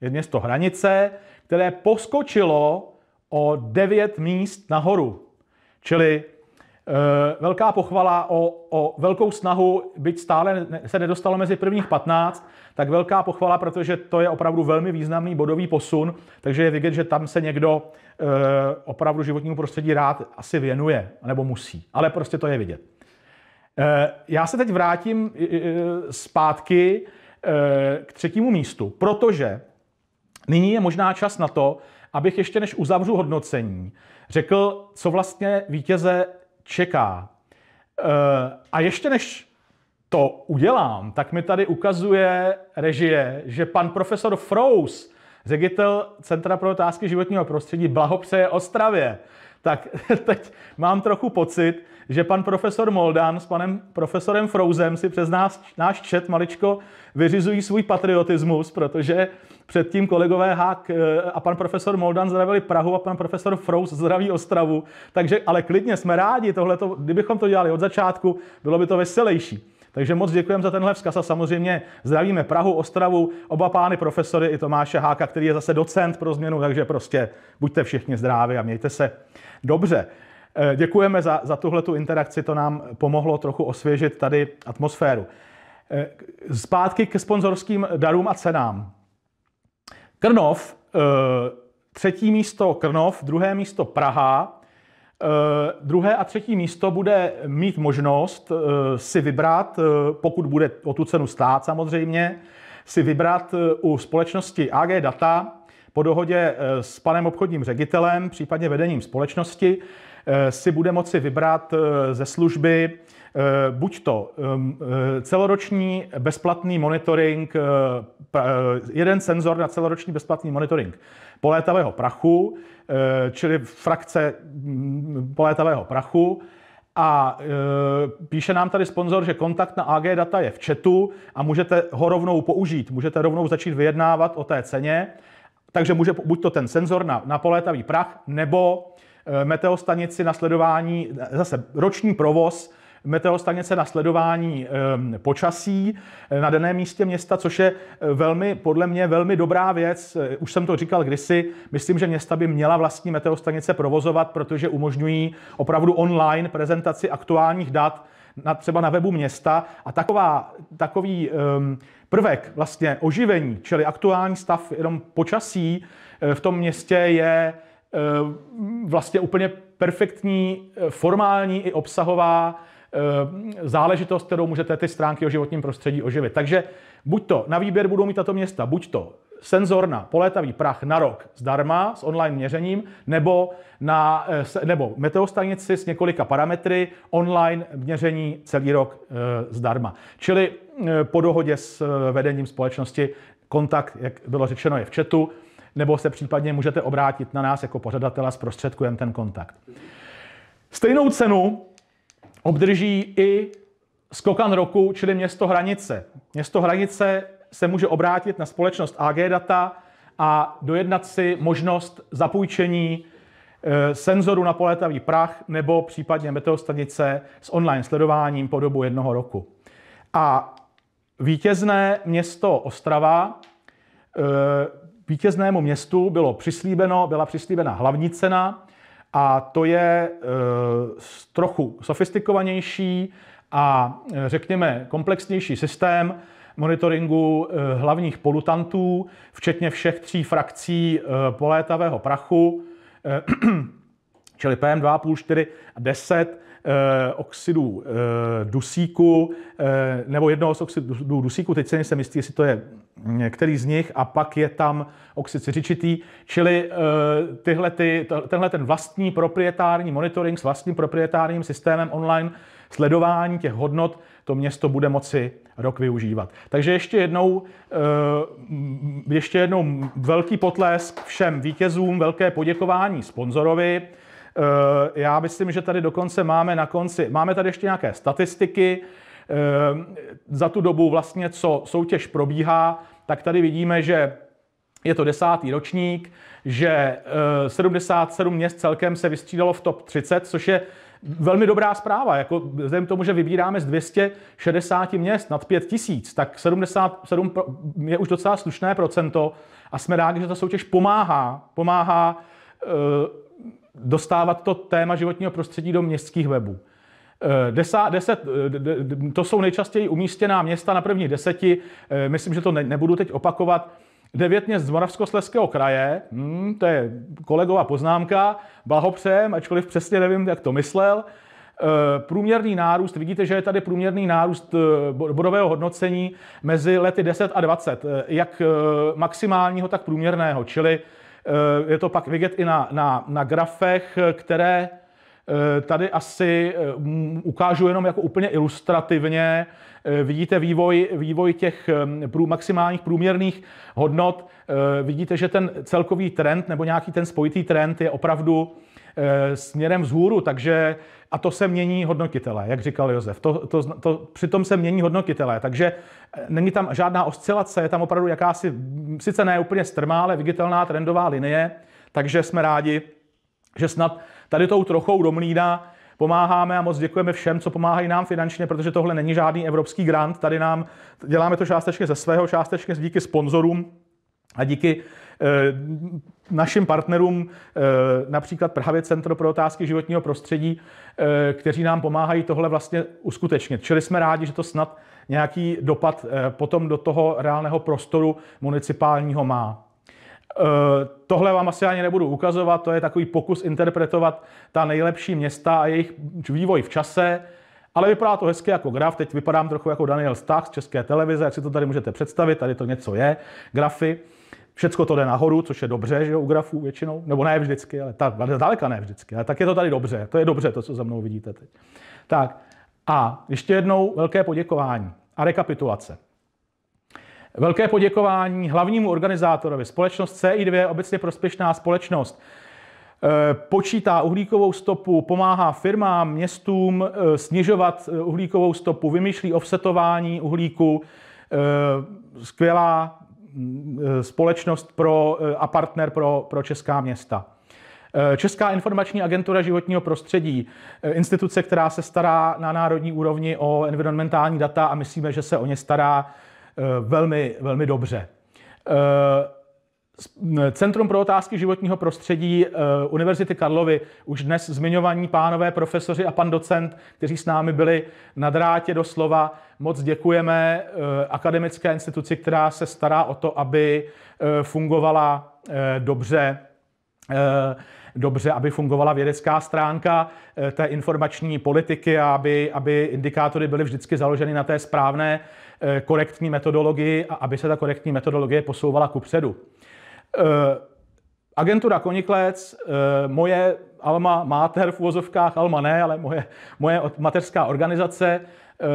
Je město Hranice, které poskočilo o 9 míst nahoru. Čili Eh, velká pochvala o, o velkou snahu, byť stále se nedostalo mezi prvních 15, tak velká pochvala, protože to je opravdu velmi významný bodový posun, takže je vidět, že tam se někdo e, opravdu životnímu prostředí rád asi věnuje, nebo musí, ale prostě to je vidět. E, já se teď vrátím e, zpátky e, k třetímu místu, protože nyní je možná čas na to, abych ještě než uzavřu hodnocení, řekl, co vlastně vítěze čeká. Eh, a ještě než to udělám, tak mi tady ukazuje režie, že pan profesor Frous, ředitel Centra pro otázky životního prostředí, blahopřeje Ostravě tak teď mám trochu pocit, že pan profesor Moldán s panem profesorem Frouzem si přes nás, náš čet maličko vyřizují svůj patriotismus, protože předtím kolegové Hák eh, a pan profesor Moldán zdravili Prahu a pan profesor Frouz zdraví Ostravu. Takže, ale klidně jsme rádi tohleto, kdybychom to dělali od začátku, bylo by to veselější. Takže moc děkujeme za tenhle vzkaz a samozřejmě zdravíme Prahu, Ostravu, oba pány profesory i Tomáše Háka, který je zase docent pro změnu, takže prostě buďte všichni zdraví a mějte se dobře. Eh, děkujeme za, za tuhle interakci, to nám pomohlo trochu osvěžit tady atmosféru. Eh, zpátky k sponzorským darům a cenám. Krnov, eh, třetí místo Krnov, druhé místo Praha, Eh, druhé a třetí místo bude mít možnost eh, si vybrat, eh, pokud bude o tu cenu stát samozřejmě, si vybrat u společnosti AG Data po dohodě s panem obchodním ředitelem, případně vedením společnosti, si bude moci vybrat ze služby Eh, buď to ehm, eh, celoroční bezplatný monitoring, eh, jeden senzor na celoroční bezplatný monitoring polétavého prachu, čili frakce mm, polétavého prachu, a e, píše nám tady sponzor, že kontakt na AG Data je v chatu a můžete ho rovnou použít. Můžete rovnou začít vyjednávat o té ceně. Takže může buď to ten senzor na, na polétavý prach, nebo e, meteostanici na sledování, zase roční provoz meteostanice na sledování ehm, počasí eh, na daném místě města, což je eh, velmi, podle mě velmi dobrá věc. Eh, už jsem to říkal kdysi, myslím, že města by měla vlastní meteostanice provozovat, protože umožňují opravdu online prezentaci aktuálních dat na, třeba na webu města a taková, takový um, prvek vlastně oživení, čili aktuální stav jenom počasí v tom městě je um, vlastně úplně perfektní, formální i obsahová Eh, záležitost, kterou můžete ty stránky o životním prostředí oživit. Takže buď to na výběr budou mít tato města, buď to na polétavý prach na rok zdarma s online měřením, nebo, na, eh, nebo meteostanici s několika parametry, online měření celý rok eh, zdarma. Čili po dohodě s vedením společnosti kontakt, jak bylo řečeno, je v chatu, nebo se případně můžete obrátit na nás jako pořadatela, s zprostředkujeme ten kontakt. Stejnou cenu obdrží i skokan roku, čili město hranice. Město hranice se může obrátit na společnost AG Data a dojednat si možnost zapůjčení e, senzoru na polétavý prach nebo případně meteostanice s online sledováním po dobu jednoho roku. A vítězné město Ostrava, e, vítěznému městu bylo přislíbeno, byla přislíbena hlavní cena, a to je eh, trochu sofistikovanější a eh, řekněme komplexnější systém monitoringu eh, hlavních polutantů, včetně všech tří frakcí polétavého prachu, čili PM2, 4 a 10, Eh, oxidu eh, dusíku, eh, nebo jednoho z oxidů dusíku, teď se nejsem jistý, jestli to je který z nich, a pak je tam oxid siřičitý, čili tyhle ty, tenhle ten vlastní proprietární monitoring s vlastním proprietárním systémem online sledování těch hodnot to město bude moci rok využívat. Takže ještě jednou, ještě jednou velký potlesk všem vítězům, velké poděkování sponzorovi, Eh, já myslím, že tady dokonce máme na konci, máme tady ještě nějaké statistiky, eh, za tu dobu vlastně, co soutěž probíhá, tak tady vidíme, že je to desátý ročník, že 77 eh, měst celkem se vystřídalo v top 30, což je velmi dobrá zpráva. Jako, vzhledem k tomu, že vybíráme z 260 měst nad 5 tisíc, tak 77 je už docela slušné procento a jsme rádi, že ta soutěž pomáhá, pomáhá dostávat to téma životního prostředí do městských webů. Eh, Desa, deset, eh, to jsou nejčastěji umístěná města na první deseti. Eh, myslím, že to ne, nebudu teď opakovat. Devět měst z Moravskosleského kraje, hmm, to je kolegová poznámka, blahopřejem, ačkoliv přesně nevím, jak to myslel. Průměrný nárůst, vidíte, že je tady průměrný nárůst bodového hodnocení mezi lety 10 a 20, jak maximálního, tak průměrného, čili Eh, je to pak vidět i na, na, na grafech, které eh, tady asi eh, ukážu jenom jako úplně ilustrativně. Vidíte vývoj, vývoj těch maximálních průměrných hodnot. Vidíte, že ten celkový trend nebo nějaký ten spojitý trend je opravdu Eh, směrem vzhůru, takže a to se mění hodnotitelé, jak říkal Josef. To, to, to, přitom se mění hodnotitelé, takže eh, není tam žádná oscilace, je tam opravdu jakási, sice ne úplně strmá, ale viditelná trendová linie, takže jsme rádi, že snad tady tou trochou do pomáháme a moc děkujeme všem, co pomáhají nám finančně, protože tohle není žádný evropský grant, tady nám děláme to částečně ze svého, částečně díky sponzorům a díky Eh, našim partnerům, eh, například právě Centro pro otázky životního prostředí, eh, kteří nám pomáhají tohle vlastně uskutečnit. Čili jsme rádi, že to snad nějaký dopad potom do toho reálného prostoru municipálního má. Tohle vám asi ani nebudu ukazovat, to je takový pokus interpretovat ta nejlepší města a jejich vývoj v čase, ale vypadá to hezky jako graf, teď vypadám trochu jako Daniel Stach z České televize, jak si to tady můžete představit, tady to něco je, grafy. Všecko to jde nahoru, což je dobře že jo, u grafů většinou, nebo ne vždycky, ale ta, daleka ne vždycky, ale tak je to tady dobře, to je dobře to, co za mnou vidíte teď. Tak a ještě jednou velké poděkování a rekapitulace. Velké poděkování hlavnímu organizátorovi, společnost CI2, obecně prospěšná společnost, eh, počítá uhlíkovou stopu, pomáhá firmám, městům eh, snižovat eh, uhlíkovou stopu, vymýšlí offsetování uhlíku, skvělá Eh, společnost pro, eh, a partner pro, pro česká města. Eh, česká informační agentura životního prostředí, instituce, která se stará na národní úrovni o environmentální data a myslíme, že se o ně stará velmi, velmi dobře. Centrum pro otázky životního prostředí eh, Univerzity Karlovy, už dnes zmiňovaní pánové profesoři a pan docent, kteří s námi byli na drátě doslova. Moc děkujeme eh, akademické instituci, která se stará o to, aby eh, fungovala dobře dobře, aby fungovala vědecká stránka té informační politiky a aby, aby indikátory byly vždycky založeny na té správné korektní metodologii a aby se ta korektní metodologie posouvala kupředu. Eh, agentura Koniklec, eh, moje alma mater v uvozovkách, alma ne, ale moje, moje mateřská organizace, eh,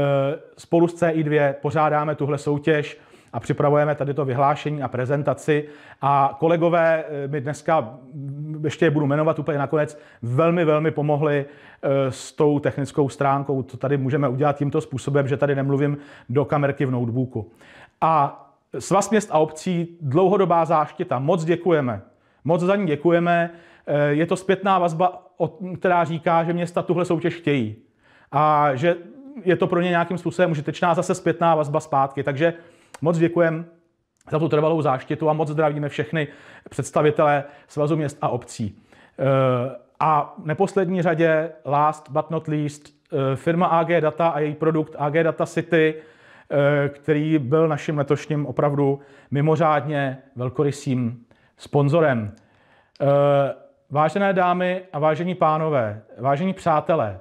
spolu s CI2 pořádáme tuhle soutěž a připravujeme tady to vyhlášení a prezentaci. A kolegové mi dneska, ještě je budu jmenovat úplně nakonec, velmi, velmi pomohli s tou technickou stránkou. To tady můžeme udělat tímto způsobem, že tady nemluvím do kamerky v notebooku. A Svaz měst a obcí, dlouhodobá záštěta, moc děkujeme. Moc za ní děkujeme. Eh, je to zpětná vazba, která říká, že města tuhle soutěž chtějí. A že je to pro ně nějakým způsobem užitečná zase zpětná vazba zpátky. Takže moc děkujeme za tu trvalou záštitu a moc zdravíme všechny představitele Svazu měst a obcí. Eh, a v neposlední řadě, last but not least, eh, firma AG Data a její produkt AG Data City – Eh, který byl naším letošním opravdu mimořádně velkorysým sponzorem. Eh, vážené dámy a vážení pánové, vážení přátelé,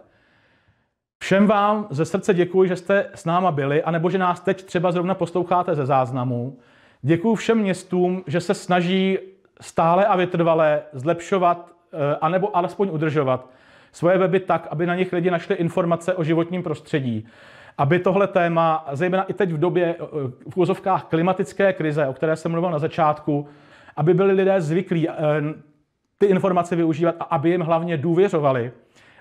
všem vám ze srdce děkuji, že jste s náma byli, anebo že nás teď třeba zrovna posloucháte ze záznamu. Děkuji všem městům, že se snaží stále a vytrvale zlepšovat, eh, anebo alespoň udržovat svoje weby tak, aby na nich lidi našli informace o životním prostředí, aby tohle téma, zejména i teď v době eh, v úzovkách klimatické krize, o které jsem mluvil na začátku, aby byli lidé zvyklí eh, ty informace využívat a aby jim hlavně důvěřovali.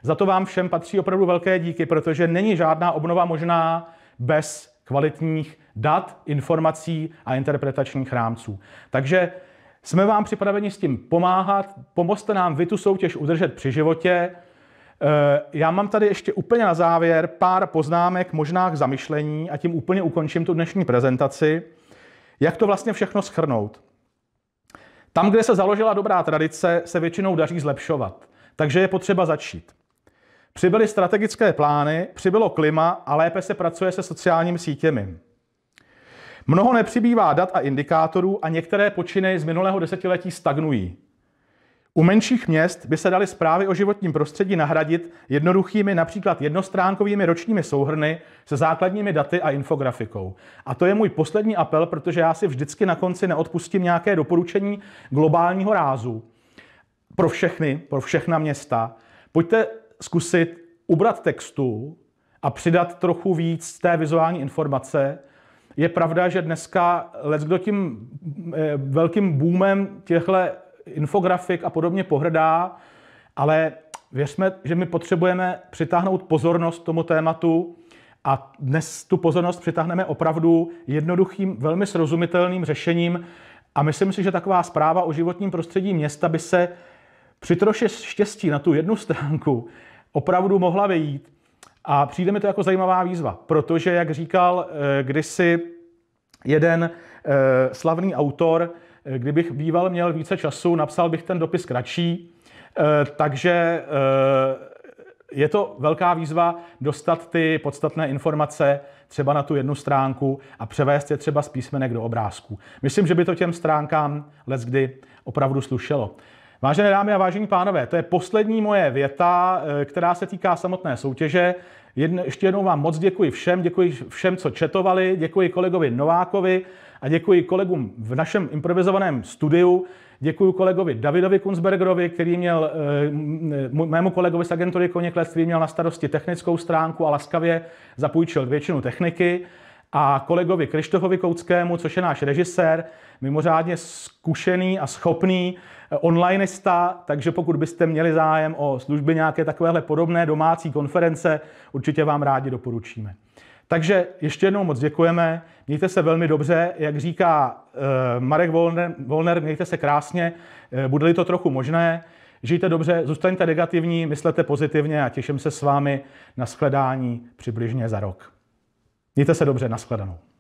Za to vám všem patří opravdu velké díky, protože není žádná obnova možná bez kvalitních dat, informací a interpretačních rámců. Takže jsme vám připraveni s tím pomáhat, pomozte nám vy tu soutěž udržet při životě, Eh, já mám tady ještě úplně na závěr pár poznámek, možná k zamyšlení a tím úplně ukončím tu dnešní prezentaci. Jak to vlastně všechno schrnout? Tam, kde se založila dobrá tradice, se většinou daří zlepšovat. Takže je potřeba začít. Přibyly strategické plány, přibylo klima a lépe se pracuje se sociálními sítěmi. Mnoho nepřibývá dat a indikátorů a některé počiny z minulého desetiletí stagnují. U menších měst by se daly zprávy o životním prostředí nahradit jednoduchými, například jednostránkovými ročními souhrny se základními daty a infografikou. A to je můj poslední apel, protože já si vždycky na konci neodpustím nějaké doporučení globálního rázu pro všechny, pro všechna města. Pojďte zkusit ubrat textu a přidat trochu víc té vizuální informace, je pravda, že dneska kdo tím eh, velkým boomem těchto infografik a podobně pohrdá, ale věřme, že my potřebujeme přitáhnout pozornost tomu tématu a dnes tu pozornost přitáhneme opravdu jednoduchým, velmi srozumitelným řešením a myslím si, že taková zpráva o životním prostředí města by se při troše štěstí na tu jednu stránku opravdu mohla vejít a přijde mi to jako zajímavá výzva, protože, jak říkal eh, kdysi jeden eh, slavný autor, Eh, kdybych býval měl více času, napsal bych ten dopis kratší. Eh, takže eh, je to velká výzva dostat ty podstatné informace třeba na tu jednu stránku a převést je třeba z písmenek do obrázku. Myslím, že by to těm stránkám leckdy opravdu slušelo. Vážené dámy a vážení pánové, to je poslední moje věta, která se týká samotné soutěže. ještě jednou vám moc děkuji všem, děkuji všem, co četovali, děkuji kolegovi Novákovi, a děkuji kolegům v našem improvizovaném studiu, Děkuji kolegovi Davidovi Kunzbergerovi, který měl, eh, mému kolegovi z agentury Koněklec, který měl na starosti technickou stránku a laskavě zapůjčil většinu techniky. A kolegovi Krištofovi Kouckému, což je náš režisér, mimořádně zkušený a schopný eh, onlineista, takže pokud byste měli zájem o služby nějaké takovéhle podobné domácí konference, určitě vám rádi doporučíme. Takže ještě jednou moc děkujeme Mějte se velmi dobře, jak říká eh, Marek Volner, mějte se krásně, eh, bude-li to trochu možné. Žijte dobře, zůstaňte negativní, myslete pozitivně a těším se s vámi na shledání přibližně za rok. Mějte se dobře, nashledanou.